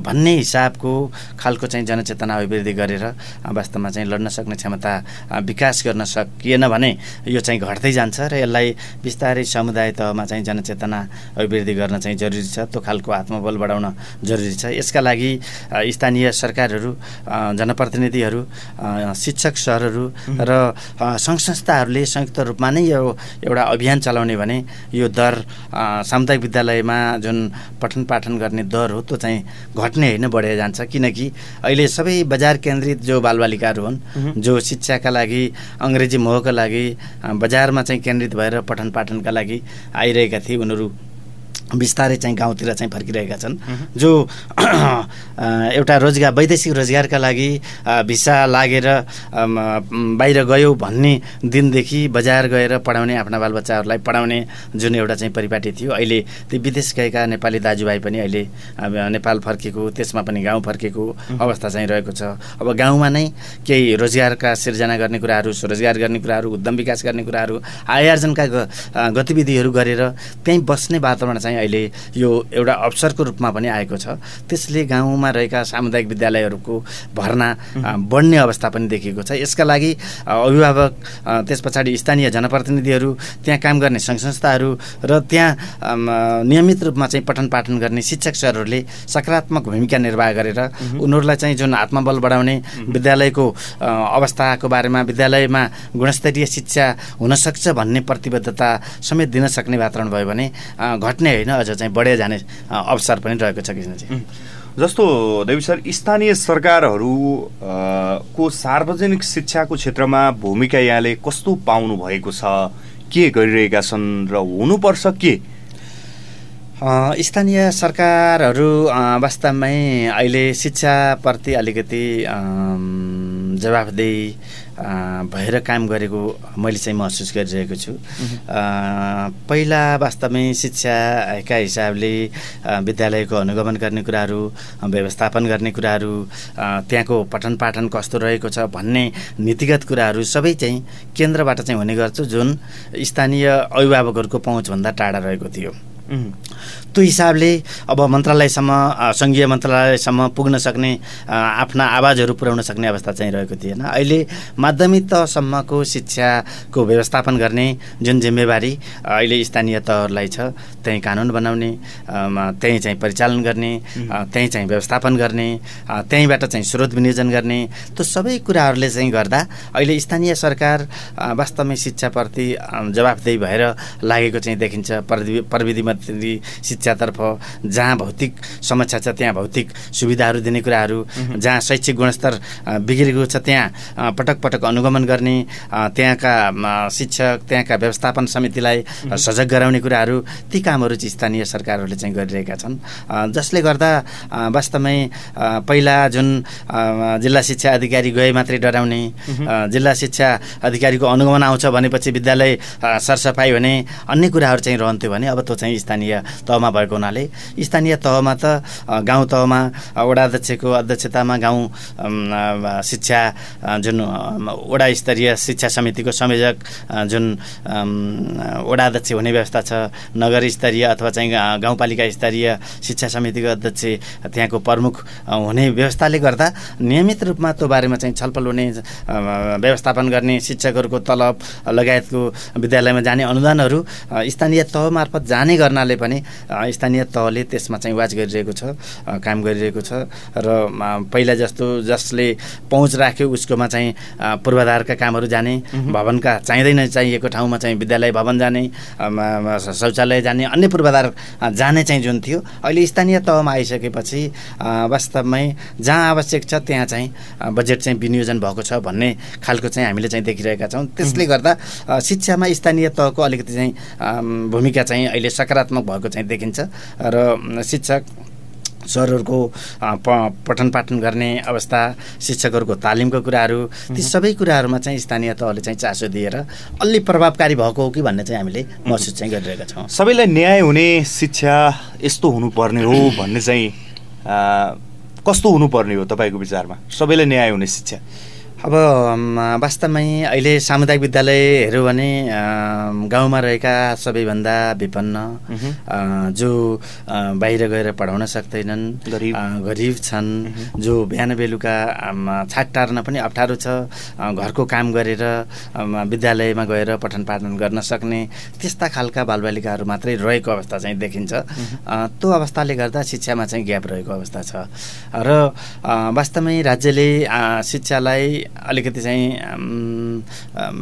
भन्ने हिसाब हिसाबको खालको चाहिँ जनचेतना अभिवृद्धि गरेर वास्तवमा चाहिँ लड्न सक्ने क्षमता विकास गर्न सकिएन भने यो चाहिँ घट्दै जान्छ र यसलाई बिस्तारै समुदाय तहमा चाहिँ जनचेतना अभिवृद्धि गर्न चाहिँ जरुरी छ त्यो खालको आत्मबल बढाउन जरुरी छ यसका लागि स्थानीय सरकारहरू जनप्रतिनिधिहरू शिक्षक सरहरू र सङ्घ संस्थाहरूले संयुक्त रूपमा नै यो एउटा अभियान चलाउने भने यो दर सामुदायिक विद्यालयमा जुन पठन पाठन गर्ने दर हो त्यो चाहिँ घट्ने होइन बढेर जान्छ किनकि अहिले सबै बजार केन्द्रित जो बालबालिकाहरू हुन् जो शिक्षाका लागि अङ्ग्रेजी मोहका लागि बजारमा चाहिँ केन्द्रित भएर पठन पाठनका लागि आइरहेका थिए उनीहरू बिस्तारै चाहिँ गाउँतिर चाहिँ फर्किरहेका छन् जो एउटा रोजगार वैदेशिक रोजगारका लागि भिसा लागेर बाहिर गयो भन्ने दिनदेखि बजार गएर पढाउने आफ्ना बालबच्चाहरूलाई पढाउने जुन एउटा चाहिँ परिपाटी थियो अहिले ती विदेश गएका नेपाली दाजुभाइ पनि अहिले नेपाल फर्केको त्यसमा पनि गाउँ फर्केको अवस्था चाहिँ रहेको छ अब गाउँमा नै केही रोजगारका सिर्जना गर्ने कुराहरू स्वरोजगार गर्ने कुराहरू उद्यम विकास गर्ने कुराहरू आयार्जनका गतिविधिहरू गरेर त्यहीँ बस्ने वातावरण चाहिँ चाहिँ अहिले यो एउटा अवसरको रूपमा पनि आएको छ त्यसले गाउँमा रहेका सामुदायिक विद्यालयहरूको भर्ना बढ्ने अवस्था पनि देखिएको छ यसका लागि अभिभावक त्यस पछाडि स्थानीय जनप्रतिनिधिहरू त्यहाँ काम गर्ने सङ्घ संस्थाहरू र त्यहाँ नियमित रूपमा चाहिँ पठन पाठन गर्ने शिक्षक सरहरूले सकारात्मक भूमिका निर्वाह गरेर उनीहरूलाई चाहिँ जुन आत्मबल बढाउने विद्यालयको अवस्थाको बारेमा विद्यालयमा गुणस्तरीय शिक्षा हुनसक्छ भन्ने प्रतिबद्धता समेत दिन सक्ने वातावरण भयो भने घट्ने होइन अझ चाहिँ बढे जाने अवसर पनि रहेको छ चाहिँ जस्तो देवी सर स्थानीय सरकारहरू को सार्वजनिक शिक्षाको क्षेत्रमा भूमिका यहाँले कस्तो पाउनु भएको छ के गरिरहेका छन् र हुनुपर्छ के स्थानीय सरकारहरू वास्तवमै अहिले शिक्षाप्रति अलिकति जवाफदेही भएर काम गरेको मैले चाहिँ महसुस गरिरहेको छु पहिला वास्तवमै शिक्षाका हिसाबले विद्यालयको अनुगमन गर्ने कुराहरू व्यवस्थापन गर्ने कुराहरू त्यहाँको पठन पाठन कस्तो रहेको छ भन्ने नीतिगत कुराहरू सबै चाहिँ केन्द्रबाट चाहिँ हुने गर्छ जुन स्थानीय अभिभावकहरूको पहुँचभन्दा टाढा रहेको थियो त्यो हिसाबले अब मन्त्रालयसम्म सङ्घीय मन्त्रालयसम्म पुग्न सक्ने आफ्ना आवाजहरू पुर्याउन सक्ने अवस्था चाहिँ रहेको थिएन अहिले माध्यमिक तहसम्मको शिक्षाको व्यवस्थापन गर्ने जुन जिम्मेवारी अहिले स्थानीय तहहरूलाई छ त्यहीँ कानुन बनाउने त्यहीँ चाहिँ परिचालन गर्ने त्यहीँ चाहिँ व्यवस्थापन गर्ने त्यहीँबाट चाहिँ स्रोत विनियोजन गर्ने त्यो सबै कुराहरूले चाहिँ गर्दा अहिले स्थानीय सरकार वास्तवमै शिक्षाप्रति जवाफदेही भएर लागेको चाहिँ देखिन्छ प्रविधि प्रति शिक्षातर्फ जहाँ भौतिक समस्या छ त्यहाँ भौतिक सुविधाहरू दिने कुराहरू जहाँ शैक्षिक गुणस्तर बिग्रेको छ त्यहाँ पटक पटक अनुगमन गर्ने त्यहाँका शिक्षक त्यहाँका व्यवस्थापन समितिलाई सजग गराउने कुराहरू ती कामहरू चाहिँ स्थानीय सरकारहरूले चाहिँ गरिरहेका छन् जसले गर्दा वास्तवमै पहिला जुन जिल्ला शिक्षा अधिकारी गए मात्रै डराउने जिल्ला शिक्षा अधिकारीको अनुगमन आउँछ भनेपछि विद्यालय सरसफाइ हुने अन्य कुराहरू चाहिँ रहन्थ्यो भने अब त्यो चाहिँ स्थानीय तहमा भएको हुनाले स्थानीय तहमा त गाउँ तहमा वडा अध्यक्षको अध्यक्षतामा गाउँ शिक्षा जुन वडा स्तरीय शिक्षा समितिको संयोजक जुन वडा अध्यक्ष हुने व्यवस्था छ नगर स्तरीय अथवा चाहिँ गाउँपालिका स्तरीय शिक्षा समितिको अध्यक्ष त्यहाँको प्रमुख हुने व्यवस्थाले गर्दा नियमित रूपमा त्यो बारेमा चाहिँ छलफल हुने व्यवस्थापन गर्ने शिक्षकहरूको तलब लगायतको विद्यालयमा जाने अनुदानहरू स्थानीय तह मार्फत जाने गर्ने ले पनि स्थानीय तहले त्यसमा चाहिँ वाच गरिरहेको छ काम गरिरहेको छ र पहिला जस्तो जसले पहुँच राख्यो उसकोमा चाहिँ पूर्वाधारका कामहरू जाने भवनका चाहिँदैन चाहिएको ठाउँमा चाहिँ विद्यालय भवन जाने शौचालय जाने अन्य पूर्वाधार जाने चाहिँ जुन थियो अहिले स्थानीय तहमा आइसकेपछि वास्तवमै जहाँ आवश्यक छ त्यहाँ चाहिँ बजेट चाहिँ विनियोजन भएको छ भन्ने खालको चाहिँ हामीले चाहिँ देखिरहेका छौँ त्यसले गर्दा शिक्षामा स्थानीय तहको अलिकति चाहिँ भूमिका चाहिँ अहिले सकारात्मक सकारात्मक भएको चाहिँ देखिन्छ र शिक्षक सरहरूको प पठन पाठन गर्ने अवस्था शिक्षकहरूको तालिमको कुराहरू ती सबै कुराहरूमा चाहिँ स्थानीय तहले चाहिँ चासो दिएर अलि प्रभावकारी भएको हो कि भन्ने चाहिँ हामीले महसुस चाहिँ गरिरहेका छौँ सबैलाई न्याय हुने शिक्षा यस्तो हुनुपर्ने हो भन्ने चाहिँ कस्तो हुनुपर्ने हो तपाईँको विचारमा सबैलाई न्याय हुने शिक्षा अब वास्तवमै अहिले सामुदायिक विद्यालय हेऱ्यो भने गाउँमा रहेका सबैभन्दा विपन्न जो बाहिर गएर पढाउन सक्दैनन् गरिब छन् जो बिहान बेलुका छाट टार्न पनि अप्ठ्यारो छ घरको काम गरेर विद्यालयमा गएर पठन पाठन गर्न सक्ने त्यस्ता खालका बालबालिकाहरू मात्रै रहेको अवस्था चाहिँ देखिन्छ त्यो अवस्थाले गर्दा शिक्षामा चाहिँ ग्याप रहेको अवस्था छ र वास्तवमै राज्यले शिक्षालाई अलिकति चाहिँ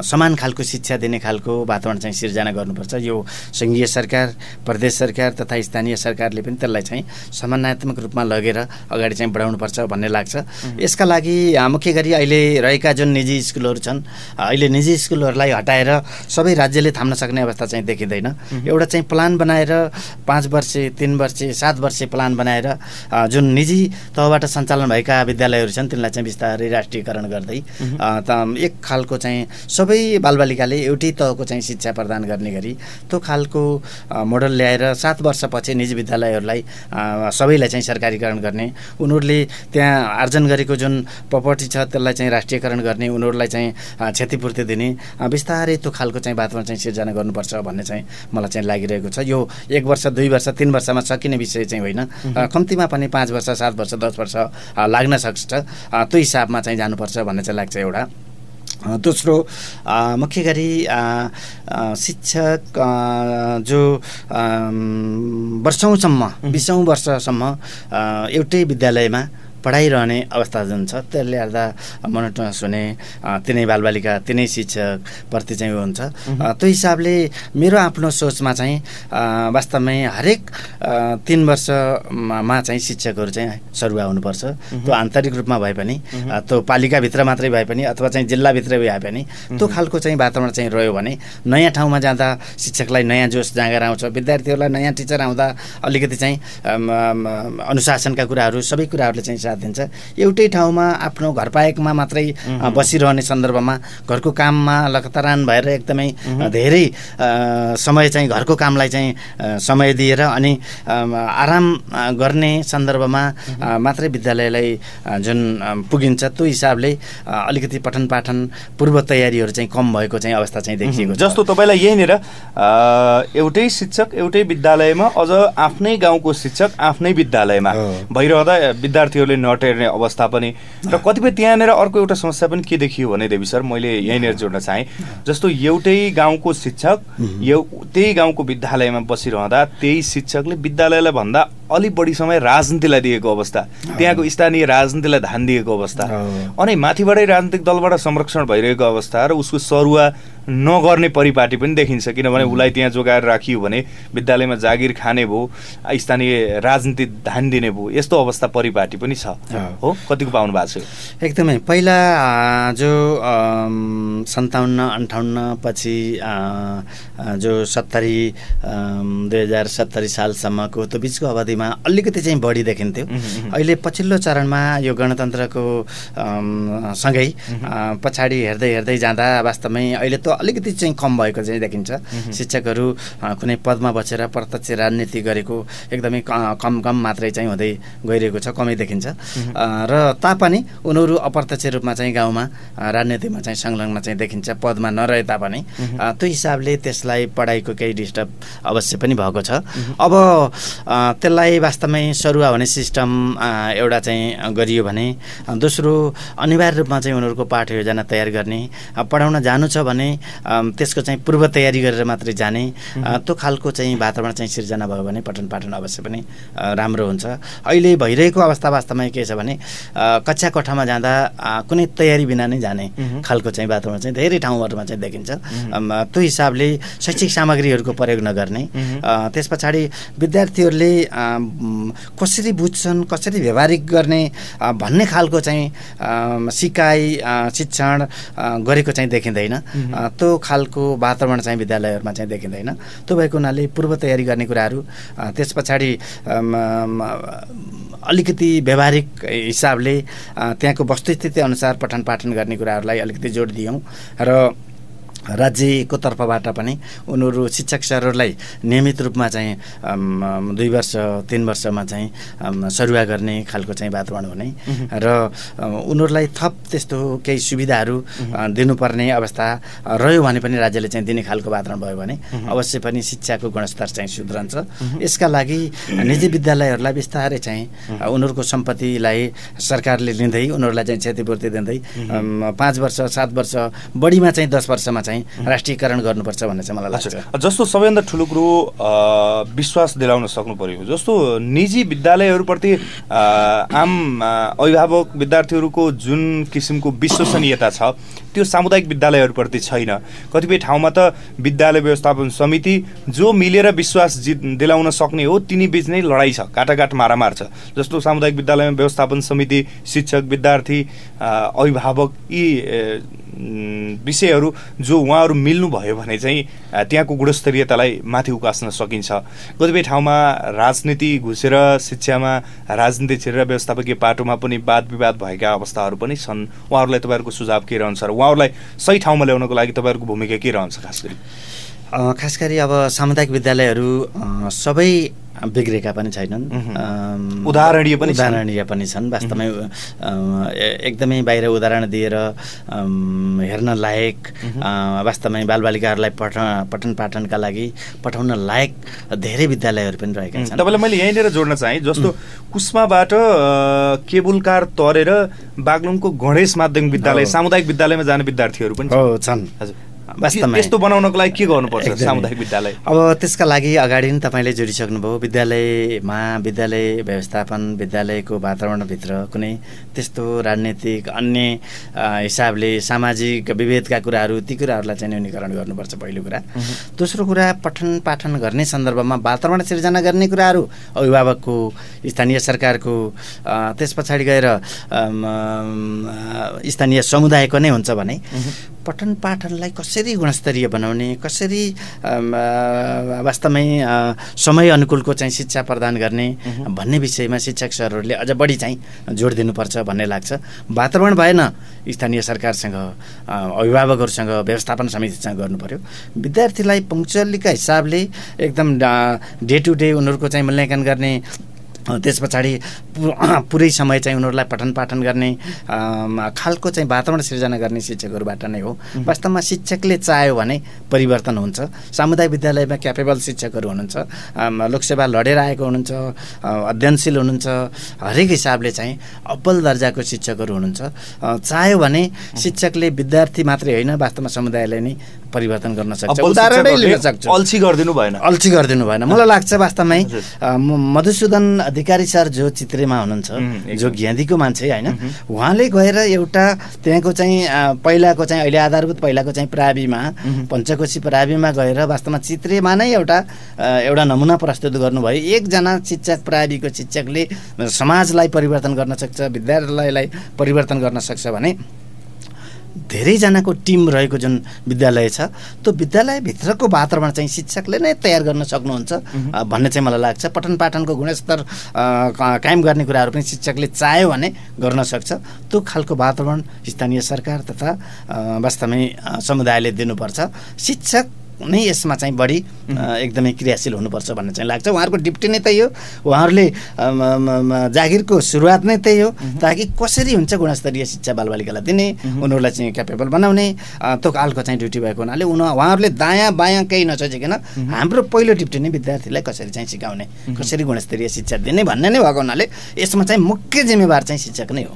समान खालको शिक्षा दिने खालको वातावरण चाहिँ सिर्जना गर्नुपर्छ यो सङ्घीय सरकार प्रदेश सरकार तथा स्थानीय सरकारले पनि त्यसलाई चाहिँ समानात्मक रूपमा लगेर अगाडि चाहिँ बढाउनुपर्छ भन्ने लाग्छ यसका लागि मुख्य गरी अहिले रहेका जुन निजी स्कुलहरू छन् अहिले निजी स्कुलहरूलाई हटाएर सबै राज्यले थाम्न सक्ने अवस्था चाहिँ देखिँदैन एउटा चाहिँ प्लान बनाएर पाँच वर्षे तिन वर्षे सात वर्षे प्लान बनाएर जुन निजी तहबाट सञ्चालन भएका विद्यालयहरू छन् तिनलाई चाहिँ बिस्तारै राष्ट्रियकरण गर्दै त एक खालको चाहिँ सबै बालबालिकाले एउटै तहको चाहिँ शिक्षा प्रदान गर्ने गरी त्यो खालको मोडल ल्याएर सात वर्षपछि निजी विद्यालयहरूलाई सबैलाई चाहिँ सरकारीकरण गर्ने उनीहरूले त्यहाँ आर्जन गरेको जुन प्रपर्टी छ त्यसलाई चाहिँ राष्ट्रियकरण गर्ने उनीहरूलाई चाहिँ क्षतिपूर्ति दिने बिस्तारै त्यो खालको चाहिँ वातावरण चाहिँ सिर्जना गर्नुपर्छ भन्ने चाहिँ मलाई चाहिँ लागिरहेको छ यो एक वर्ष दुई वर्ष तिन वर्षमा सकिने विषय चाहिँ होइन कम्तीमा पनि पाँच वर्ष सात वर्ष दस वर्ष लाग्न सक्छ त्यो हिसाबमा चाहिँ जानुपर्छ भन्ने भन्ने चाहिँ लाग्छ एउटा दोस्रो मुख्य गरी शिक्षक जो वर्षौँसम्म बिसौँ वर्षसम्म एउटै विद्यालयमा पढाइरहने अवस्था जुन छ त्यसले गर्दा मोनोटोनस हुने तिनै बालबालिका तिनै शिक्षकप्रति चाहिँ हुन्छ त्यो हिसाबले मेरो आफ्नो सोचमा चाहिँ वास्तवमै हरेक तिन वर्षमा चाहिँ शिक्षकहरू चाहिँ सरुवा हुनुपर्छ त्यो आन्तरिक रूपमा भए पनि त्यो पालिकाभित्र मात्रै भए पनि अथवा चाहिँ जिल्लाभित्र भए पनि त्यो खालको चाहिँ वातावरण चाहिँ रह्यो भने नयाँ ठाउँमा जाँदा शिक्षकलाई नयाँ जोस जाँगर आउँछ विद्यार्थीहरूलाई नयाँ टिचर आउँदा अलिकति चाहिँ अनुशासनका कुराहरू सबै कुराहरूले चाहिँ साथ दिन्छ एउटै ठाउँमा आफ्नो घर पाएकोमा मात्रै बसिरहने सन्दर्भमा घरको काममा लगातारान भएर एकदमै धेरै समय चाहिँ घरको कामलाई चाहिँ समय दिएर अनि आराम गर्ने सन्दर्भमा मात्रै विद्यालयलाई जुन पुगिन्छ त्यो हिसाबले अलिकति पठन पाठन पूर्व तयारीहरू चाहिँ कम भएको चाहिँ अवस्था चाहिँ देखिएको जस्तो तपाईँलाई यहीँनिर एउटै शिक्षक एउटै विद्यालयमा अझ आफ्नै गाउँको शिक्षक आफ्नै विद्यालयमा भइरहँदा विद्यार्थीहरूले नटेर्ने अवस्था पनि र कतिपय त्यहाँनिर अर्को एउटा समस्या पनि के देखियो भने देवी सर मैले यहीँनिर जोड्न चाहेँ जस्तो एउटै गाउँको शिक्षक त्यही गाउँको विद्यालयमा बसिरहँदा त्यही शिक्षकले विद्यालयलाई भन्दा अलिक बढी समय राजनीतिलाई दिएको अवस्था त्यहाँको स्थानीय राजनीतिलाई ध्यान दिएको अवस्था अनि माथिबाटै राजनीतिक दलबाट संरक्षण भइरहेको अवस्था र उसको सरुवा नगर्ने परिपाटी पनि देखिन्छ किनभने उसलाई त्यहाँ जोगाएर राखियो भने विद्यालयमा जागिर खाने भयो स्थानीय राजनीति ध्यान दिने भयो यस्तो अवस्था परिपाटी पनि छ हो कतिको पाउनु भएको छ एकदमै पहिला जो सन्ताउन्न अन्ठाउन्न पछि जो सत्तरी दुई हजार सत्तरी सालसम्मको त्यो बिचको अवधिमा अलिकति चाहिँ बढी देखिन्थ्यो अहिले पछिल्लो चरणमा यो गणतन्त्रको सँगै पछाडि हेर्दै हेर्दै जाँदा वास्तवमै अहिले त अलिकति चाहिँ कम भएको चाहिँ देखिन्छ शिक्षकहरू कुनै पदमा बसेर प्रत्यक्ष राजनीति गरेको एकदमै कम कम मात्रै चाहिँ हुँदै गइरहेको छ कमै देखिन्छ र तापनि उनीहरू अप्रत्यक्ष रूपमा चाहिँ गाउँमा राजनीतिमा चाहिँ संलग्न चाहिँ देखिन्छ पदमा नरहे तापनि त्यो हिसाबले त्यसलाई पढाइको केही डिस्टर्ब अवश्य पनि भएको छ अब त्यसलाई यसलाई वास्तवमै सरुवा भने सिस्टम एउटा चाहिँ गरियो भने दोस्रो अनिवार्य रूपमा चाहिँ उनीहरूको पाठ योजना तयार गर्ने पढाउन जानु छ भने त्यसको चाहिँ पूर्व तयारी गरेर मात्रै जाने त्यो खालको चाहिँ वातावरण चाहिँ सिर्जना भयो भने पठन पाठन अवश्य पनि राम्रो हुन्छ अहिले भइरहेको अवस्था वास्तवमा के छ भने कक्षा कोठामा जाँदा कुनै तयारी बिना नै जाने खालको चाहिँ वातावरण चाहिँ धेरै ठाउँहरूमा चाहिँ देखिन्छ त्यो हिसाबले शैक्षिक सामग्रीहरूको प्रयोग नगर्ने त्यस पछाडि विद्यार्थीहरूले कसरी बुझ्छन् कसरी व्यवहारिक गर्ने भन्ने खालको चाहिँ सिकाइ शिक्षण गरेको चाहिँ देखिँदैन त्यो खालको वातावरण चाहिँ विद्यालयहरूमा चाहिँ देखिँदैन त्यो भएको हुनाले पूर्व तयारी गर्ने कुराहरू त्यस पछाडि अलिकति व्यवहारिक हिसाबले त्यहाँको वस्तुस्थिति अनुसार पठन पाठन गर्ने कुराहरूलाई अलिकति जोड दियौँ र राज्यको तर्फबाट पनि उनीहरू शिक्षक सरहरूलाई नियमित रूपमा चाहिँ दुई वर्ष तिन वर्षमा चाहिँ सरुवा गर्ने खालको चाहिँ वातावरण हुने र उनीहरूलाई थप त्यस्तो केही सुविधाहरू दिनुपर्ने अवस्था रह्यो भने पनि राज्यले चाहिँ दिने खालको वातावरण भयो भने अवश्य पनि शिक्षाको गुणस्तर चाहिँ सुध्रन्छ यसका लागि निजी विद्यालयहरूलाई बिस्तारै चाहिँ उनीहरूको सम्पत्तिलाई सरकारले लिँदै उनीहरूलाई चाहिँ क्षतिपूर्ति दिँदै पाँच वर्ष सात वर्ष बढीमा चाहिँ दस वर्षमा चाहिँ चाहिँ राष्ट्रियकरण गर्नुपर्छ भन्ने चाहिँ मलाई लाग्छ जस्तो सबैभन्दा ठुलो कुरो विश्वास दिलाउन सक्नु पऱ्यो जस्तो निजी विद्यालयहरूप्रति आम अभिभावक विद्यार्थीहरूको जुन किसिमको विश्वसनीयता छ त्यो सामुदायिक विद्यालयहरूप्रति छैन कतिपय ठाउँमा त विद्यालय व्यवस्थापन समिति जो मिलेर विश्वास जित दिलाउन सक्ने हो तिनी बिच नै लडाइँ छ काटाकाट मारामार छ जस्तो सामुदायिक विद्यालयमा व्यवस्थापन समिति शिक्षक विद्यार्थी अभिभावक यी विषयहरू जो उहाँहरू मिल्नुभयो भने चाहिँ त्यहाँको गुणस्तरीयतालाई माथि उकास्न सकिन्छ कतिपय ठाउँमा राजनीति घुसेर शिक्षामा राजनीति छिरेर व्यवस्थापकीय पाटोमा पनि वाद विवाद भएका अवस्थाहरू पनि छन् उहाँहरूलाई तपाईँहरूको सुझाव के रहन्छ र उहाँहरूलाई सही ठाउँमा ल्याउनको लागि तपाईँहरूको भूमिका के रहन्छ खास गरी खास गरी अब सामुदायिक विद्यालयहरू सबै बिग्रेका पनि छैनन् उदाहरणीय पनि उदाहरणीय पनि छन् वास्तवमै एकदमै बाहिर उदाहरण दिएर हेर्न लायक वास्तवमै बालबालिकाहरूलाई पठ पठन पाठनका लागि पठाउन लायक धेरै विद्यालयहरू पनि रहेका छन् तपाईँलाई मैले यहीँनिर जोड्न चाहेँ जस्तो कुस्माबाट केबुल तरेर बागलुङको गणेश माध्यमिक विद्यालय सामुदायिक विद्यालयमा जाने विद्यार्थीहरू पनि छन् हजुर यस्तो बनाउनको लागि के गर्नुपर्छ सामुदायिक विद्यालय अब त्यसका लागि अगाडि नै तपाईँले जोडिसक्नुभयो विद्यालयमा विद्यालय व्यवस्थापन विद्यालयको वातावरणभित्र कुनै त्यस्तो राजनीतिक अन्य हिसाबले सामाजिक विभेदका कुराहरू ती कुराहरूलाई चाहिँ न्यूनीकरण गर्नुपर्छ पहिलो कुरा दोस्रो कुरा पठन पाठन गर्ने सन्दर्भमा वातावरण सिर्जना गर्ने कुराहरू अभिभावकको स्थानीय सरकारको त्यस पछाडि गएर स्थानीय समुदायको नै हुन्छ भने पठन पाठनलाई कसरी गुणस्तरीय बनाउने कसरी वास्तवमै समय अनुकूलको चाहिँ शिक्षा प्रदान गर्ने भन्ने विषयमा शिक्षक सरहरूले अझ बढी चाहिँ जोड दिनुपर्छ भन्ने लाग्छ वातावरण भएन स्थानीय सरकारसँग अभिभावकहरूसँग व्यवस्थापन समितिसँग गर्नु पऱ्यो विद्यार्थीलाई पङ्चुअलीका हिसाबले एकदम डे टु डे उनीहरूको चाहिँ मूल्याङ्कन गर्ने त्यस पछाडि पुरै समय चाहिँ उनीहरूलाई पठन पाठन गर्ने खालको चाहिँ वातावरण सिर्जना गर्ने शिक्षकहरूबाट नै हो वास्तवमा शिक्षकले चाह्यो भने परिवर्तन हुन्छ सामुदायिक विद्यालयमा क्यापेबल शिक्षकहरू हुनुहुन्छ लोकसेवा लडेर आएको हुनुहुन्छ अध्ययनशील हुनुहुन्छ हरेक हिसाबले चाहिँ अब्बल दर्जाको शिक्षकहरू हुनुहुन्छ चाह्यो भने शिक्षकले विद्यार्थी मात्रै होइन वास्तवमा समुदायलाई नै परिवर्तन गर्न सक्छ अल्छी गरिदिनु भएन अल्छी गरिदिनु भएन मलाई लाग्छ वास्तवमै मधुसूदन अधिकारी सर जो चित्रेमा हुनुहुन्छ जो घ्याँदीको मान्छे होइन उहाँले गएर एउटा त्यहाँको चाहिँ पहिलाको चाहिँ अहिले आधारभूत पहिलाको चाहिँ प्राविमा पञ्चकोशी प्राविमा गएर वास्तवमा चित्रेमा नै एउटा एउटा नमुना प्रस्तुत गर्नुभयो एकजना शिक्षक प्राविको शिक्षकले समाजलाई परिवर्तन गर्न सक्छ विद्यालयलाई परिवर्तन गर्न सक्छ भने धेरैजनाको टिम रहेको जुन विद्यालय छ त्यो विद्यालयभित्रको वातावरण चाहिँ शिक्षकले नै तयार गर्न सक्नुहुन्छ भन्ने चाहिँ मलाई लाग्छ पठन पाठनको गुणस्तर कायम गर्ने कुराहरू पनि शिक्षकले चाह्यो भने गर्न सक्छ त्यो खालको वातावरण स्थानीय सरकार तथा वास्तवमै समुदायले दिनुपर्छ शिक्षक नै यसमा चाहिँ बढी एकदमै क्रियाशील हुनुपर्छ भन्ने चाहिँ लाग्छ उहाँहरूको डिप्टी नै त्यही हो उहाँहरूले जागिरको सुरुवात नै त्यही हो ताकि कसरी हुन्छ गुणस्तरीय शिक्षा बालबालिकालाई दिने उनीहरूलाई चाहिँ क्यापेबल बनाउने तोकालको खालको चाहिँ ड्युटी भएको हुनाले उनीहरू उहाँहरूले दायाँ बायाँ केही नसोचिकन हाम्रो पहिलो डिप्टी नै विद्यार्थीलाई कसरी चाहिँ सिकाउने कसरी गुणस्तरीय शिक्षा दिने भन्ने नै भएको हुनाले यसमा चाहिँ मुख्य जिम्मेवार चाहिँ शिक्षक नै हो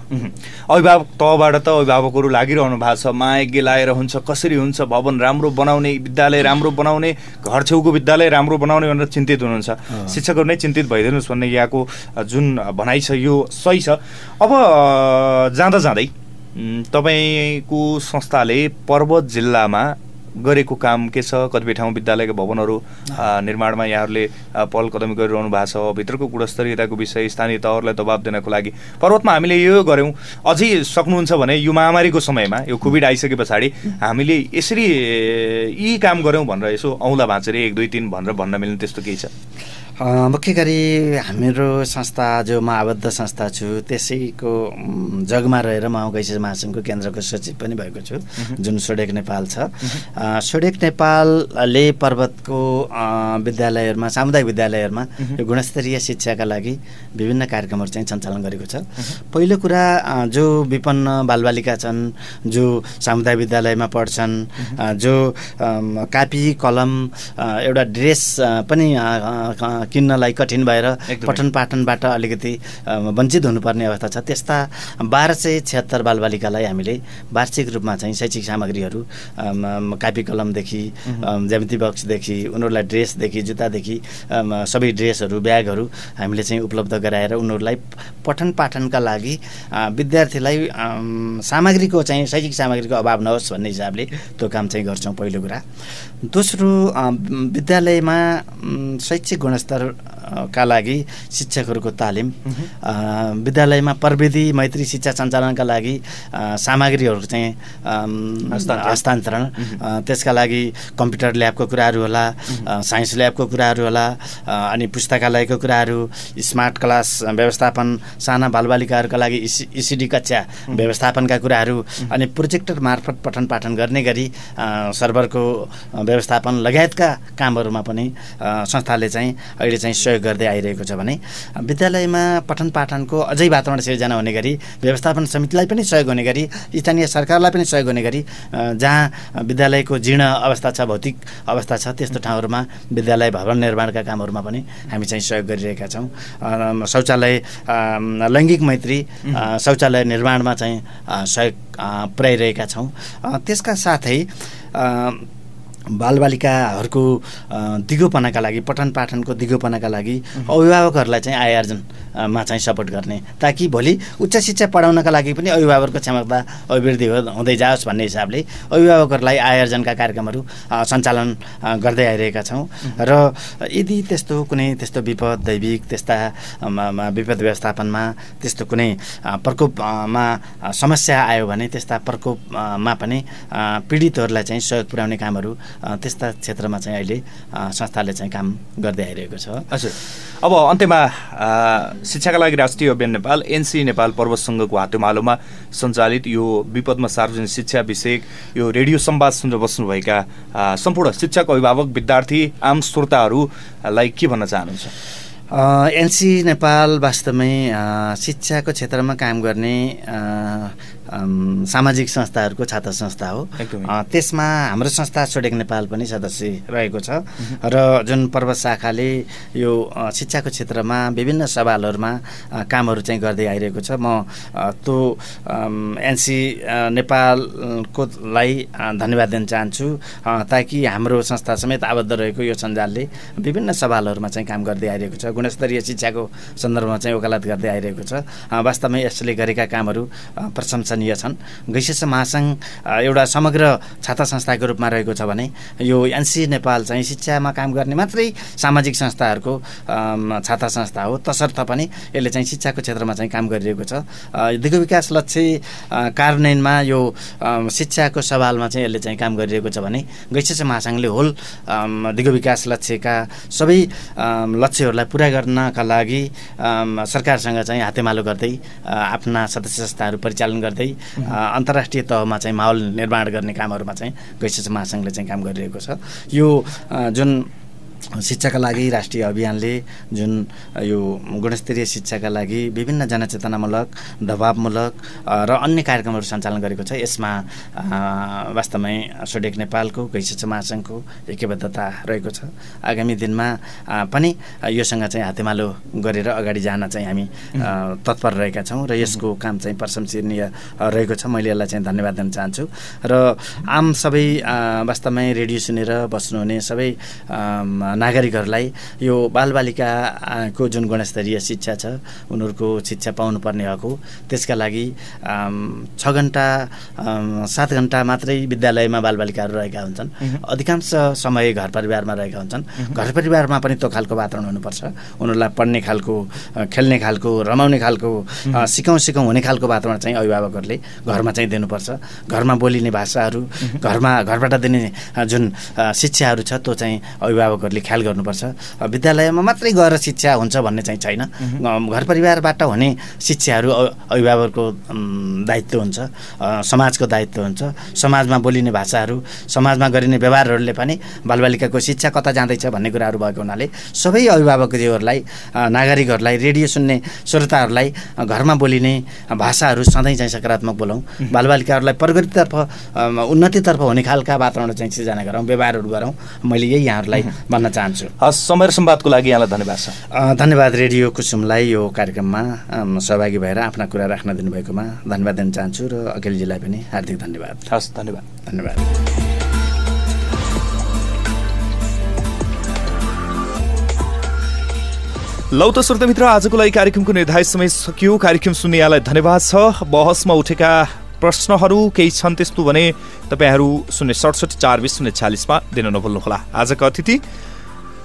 अभिभावक तहबाट त अभिभावकहरू लागिरहनु भएको छ माया गेलाएर हुन्छ कसरी हुन्छ भवन राम्रो बनाउने विद्यालय राम्रो राम्रो बनाउने घर छेउको विद्यालय राम्रो बनाउने भनेर चिन्तित हुनुहुन्छ शिक्षकहरू नै चिन्तित भइदिनुहोस् भन्ने यहाँको जुन भनाइ छ यो सही छ अब जाँदा जाँदै तपाईँको संस्थाले पर्वत जिल्लामा गरेको काम के छ कतिपय ठाउँ विद्यालयको भवनहरू निर्माणमा यहाँहरूले पहल कदमी गरिरहनु भएको छ भित्रको गुणस्तरीयताको विषय स्थानीय तहहरूलाई दबाब दिनको लागि पर्वतमा हामीले यो गऱ्यौँ अझै सक्नुहुन्छ भने यो महामारीको समयमा यो कोभिड आइसके पछाडि हामीले यसरी यी काम गऱ्यौँ भनेर यसो औँला भाँचेर एक दुई तिन भनेर भन्न मिल्ने त्यस्तो केही छ मुख्य गरी हाम्रो संस्था जो म आबद्ध संस्था छु त्यसैको जगमा रहेर म गैसे महासङ्घको केन्द्रको सचिव पनि भएको छु जुन सोडेक नेपाल छ सोडेक नेपालले पर्वतको विद्यालयहरूमा सामुदायिक विद्यालयहरूमा यो गुणस्तरीय शिक्षाका लागि विभिन्न कार्यक्रमहरू चाहिँ सञ्चालन गरेको छ पहिलो कुरा जो विपन्न बालबालिका छन् जो सामुदायिक विद्यालयमा पढ्छन् जो कापी कलम एउटा ड्रेस पनि किन्नलाई कठिन भएर पठन पाठनबाट अलिकति वञ्चित हुनुपर्ने अवस्था छ त्यस्ता बाह्र सय छत्तर बालबालिकालाई हामीले वार्षिक रूपमा चाहिँ शैक्षिक सामग्रीहरू कापी कलमदेखि ज्यामिति बक्सदेखि उनीहरूलाई ड्रेसदेखि जुत्तादेखि सबै ड्रेसहरू ब्यागहरू हामीले चाहिँ उपलब्ध गराएर उनीहरूलाई पठन पाठनका लागि विद्यार्थीलाई सामग्रीको चाहिँ शैक्षिक सामग्रीको अभाव नहोस् भन्ने हिसाबले त्यो काम चाहिँ गर्छौँ पहिलो कुरा दोस्रो विद्यालयमा शैक्षिक गुणस्तर का लागि शिक्षकहरूको तालिम विद्यालयमा प्रविधि मैत्री शिक्षा सञ्चालनका लागि सामग्रीहरू चाहिँ हस्तान्तरण त्यसका लागि कम्प्युटर ल्याबको कुराहरू होला साइन्स ल्याबको कुराहरू होला अनि पुस्तकालयको कुराहरू स्मार्ट क्लास व्यवस्थापन साना बालबालिकाहरूका लागि इसी इसिडी कक्षा व्यवस्थापनका कुराहरू अनि प्रोजेक्टर मार्फत पठन पाठन गर्ने गरी सर्भरको व्यवस्थापन लगायतका कामहरूमा पनि संस्थाले चाहिँ अहिले चाहिँ सहयोग गर्दै आइरहेको छ भने विद्यालयमा पठन पाठनको अझै वातावरण सिर्जना हुने गरी व्यवस्थापन समितिलाई पनि सहयोग हुने गरी स्थानीय सरकारलाई पनि सहयोग हुने गरी जहाँ विद्यालयको जीर्ण अवस्था छ भौतिक अवस्था छ त्यस्तो ठाउँहरूमा विद्यालय भवन निर्माणका कामहरूमा पनि हामी चाहिँ सहयोग गरिरहेका छौँ शौचालय लैङ्गिक मैत्री शौचालय निर्माणमा चाहिँ सहयोग पुर्याइरहेका छौँ त्यसका साथै बालबालिकाहरूको दिगोपनाका लागि पठन पाठनको दिगोपनाका लागि अभिभावकहरूलाई चाहिँ आयार्जन मा चाहिँ सपोर्ट गर्ने ताकि भोलि उच्च शिक्षा पढाउनका लागि पनि अभिभावकको क्षमता अभिवृद्धि हुँदै जाओस् भन्ने हिसाबले अभिभावकहरूलाई आयोजनका कार्यक्रमहरू सञ्चालन गर्दै आइरहेका छौँ र यदि त्यस्तो कुनै त्यस्तो विपद दैविक त्यस्ता विपद व्यवस्थापनमा त्यस्तो कुनै प्रकोपमा समस्या आयो भने त्यस्ता प्रकोपमा पनि पीडितहरूलाई चाहिँ सहयोग पुर्याउने कामहरू त्यस्ता क्षेत्रमा चाहिँ अहिले संस्थाले चाहिँ काम गर्दै आइरहेको छ हजुर अब अन्त्यमा शिक्षाका लागि राष्ट्रिय अभियान नेपाल एनसी नेपाल पर्वत सङ्घको हातेमालोमा सञ्चालित यो विपदमा सार्वजनिक शिक्षा विषय यो रेडियो सम्वाद सुनेर बस्नुभएका सम्पूर्ण शिक्षक अभिभावक विद्यार्थी आम श्रोताहरूलाई के भन्न चाहनुहुन्छ एनसी नेपाल वास्तवमै शिक्षाको क्षेत्रमा काम गर्ने सामाजिक संस्थाहरूको छात्र संस्था हो त्यसमा हाम्रो संस्था सोडेक नेपाल पनि सदस्य रहेको छ र जुन पर्वत शाखाले यो शिक्षाको क्षेत्रमा विभिन्न सवालहरूमा कामहरू चाहिँ गर्दै आइरहेको छ म त्यो एनसी नेपालको लाई धन्यवाद दिन चाहन्छु ताकि हाम्रो संस्था समेत आबद्ध रहेको यो सञ्जालले विभिन्न सवालहरूमा चाहिँ काम गर्दै आइरहेको छ गुणस्तरीय शिक्षाको सन्दर्भमा चाहिँ वकालत गर्दै आइरहेको छ वास्तवमा यसले गरेका कामहरू प्रशंसा प्रशंसनीय छन् गैशिष्ठ महासङ्घ एउटा समग्र छात्र संस्थाको रूपमा रहेको छ भने यो एनसी नेपाल चाहिँ शिक्षामा काम गर्ने मात्रै सामाजिक संस्थाहरूको छात्र संस्था हो तसर्थ पनि यसले चाहिँ शिक्षाको क्षेत्रमा चाहिँ काम गरिरहेको छ दिगो विकास लक्ष्य कार्यान्वयनमा यो शिक्षाको सवालमा चाहिँ यसले चाहिँ काम गरिरहेको छ भने गैशिष्ठ महासङ्घले होल दिगो विकास लक्ष्यका सबै लक्ष्यहरूलाई पुरा गर्नका लागि सरकारसँग चाहिँ हातेमालो गर्दै आफ्ना सदस्य संस्थाहरू परिचालन गर्दै गर्दै अन्तर्राष्ट्रिय तहमा चाहिँ माहौल निर्माण गर्ने कामहरूमा चाहिँ गैसेस महासङ्घले चाहिँ काम गरिरहेको छ यो जुन शिक्षाका लागि राष्ट्रिय अभियानले जुन यो गुणस्तरीय शिक्षाका लागि विभिन्न जनचेतनामूलक दबावमूलक र अन्य कार्यक्रमहरू सञ्चालन गरेको छ यसमा वास्तवमै सोडेक नेपालको गैशिक्षा महासङ्घको एकबद्धता रहेको छ आगामी दिनमा पनि योसँग चाहिँ हातेमालो गरेर अगाडि जान चाहिँ हामी तत्पर रहेका छौँ र यसको काम चाहिँ प्रशंसनीय रहेको छ मैले यसलाई चाहिँ धन्यवाद दिन चाहन्छु र आम सबै वास्तवमै रेडियो सुनेर बस्नुहुने सबै नागरिकहरूलाई यो बालबालिकाको जुन गुणस्तरीय शिक्षा छ उनीहरूको शिक्षा पाउनुपर्ने हक हो त्यसका लागि छ घन्टा सात घन्टा मात्रै विद्यालयमा बालबालिकाहरू रहेका हुन्छन् अधिकांश समय घर परिवारमा रहेका हुन्छन् घर परिवारमा पनि त्यो खालको वातावरण हुनुपर्छ उनीहरूलाई पढ्ने खालको खेल्ने खालको रमाउने खालको सिकाउँ सिकाउँ हुने खालको वातावरण चाहिँ अभिभावकहरूले घरमा चाहिँ दिनुपर्छ घरमा बोलिने भाषाहरू घरमा घरबाट दिने जुन शिक्षाहरू छ त्यो चाहिँ अभिभावकहरूले ख्याल गर्नुपर्छ विद्यालयमा मात्रै गएर शिक्षा हुन्छ भन्ने चाहिँ छैन घर परिवारबाट हुने शिक्षाहरू अभिभावकको दायित्व हुन्छ समाजको दायित्व हुन्छ समाजमा बोलिने भाषाहरू समाजमा गरिने व्यवहारहरूले पनि बालबालिकाको शिक्षा कता जाँदैछ भन्ने कुराहरू भएको हुनाले सबै अभिभावकजीहरूलाई नागरिकहरूलाई रेडियो सुन्ने श्रोताहरूलाई घरमा बोलिने भाषाहरू सधैँ चाहिँ सकारात्मक बोलाउँ बालबालिकाहरूलाई प्रगतितर्फ उन्नतितर्फ हुने खालका वातावरण चाहिँ सिर्जना गरौँ व्यवहारहरू गरौँ मैले यही यहाँहरूलाई भन्न चाहन्छु हस् समय र संवादको लागि यहाँलाई धन्यवाद छ धन्यवाद रेडियो कुसुमलाई यो कार्यक्रममा सहभागी भएर आफ्ना कुरा राख्न दिनुभएकोमा धन्यवाद दिन चाहन्छु र अखिलजीलाई पनि हार्दिक धन्यवाद हस् धन्यवाद धन्यवाद लौ त मित्र आजको लागि कार्यक्रमको निर्धारित समय सकियो कार्यक्रम सुन्ने यहाँलाई धन्यवाद छ बहसमा उठेका प्रश्नहरू केही छन् त्यस्तो भने तपाईँहरू शून्य सडसठी चार बिस शून्य छ्यालिसमा दिन नभुल्नुहोला आजका अतिथि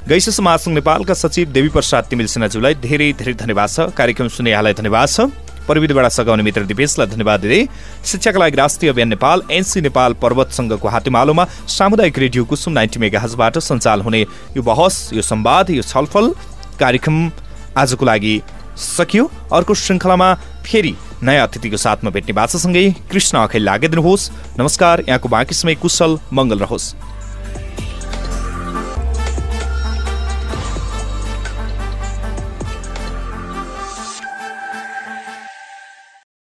गैसे समाजसङ्घ नेपालका सचिव देवी प्रसाद तिमिल सिन्हाज्यूलाई धेरै धेरै धन्यवाद छ कार्यक्रम सुने यहाँलाई धन्यवाद छ प्रविधिबाट सघाउने मित्र दिपेशलाई धन्यवाद दिँदै शिक्षाका लागि राष्ट्रिय अभियान नेपाल एनसी नेपाल पर्वत पर्वतसँगको हातेमालोमा सामुदायिक रेडियो कुसुम नाइन्टी मेगाहजबाट सञ्चालन हुने यो बहस यो सम्वाद यो छलफल कार्यक्रम आजको लागि सकियो अर्को श्रृङ्खलामा फेरि नयाँ अतिथिको साथमा भेट्ने बाचासँगै कृष्ण अखेल लागिदिनुहोस् नमस्कार यहाँको बाँकी समय कुशल मङ्गल रहोस्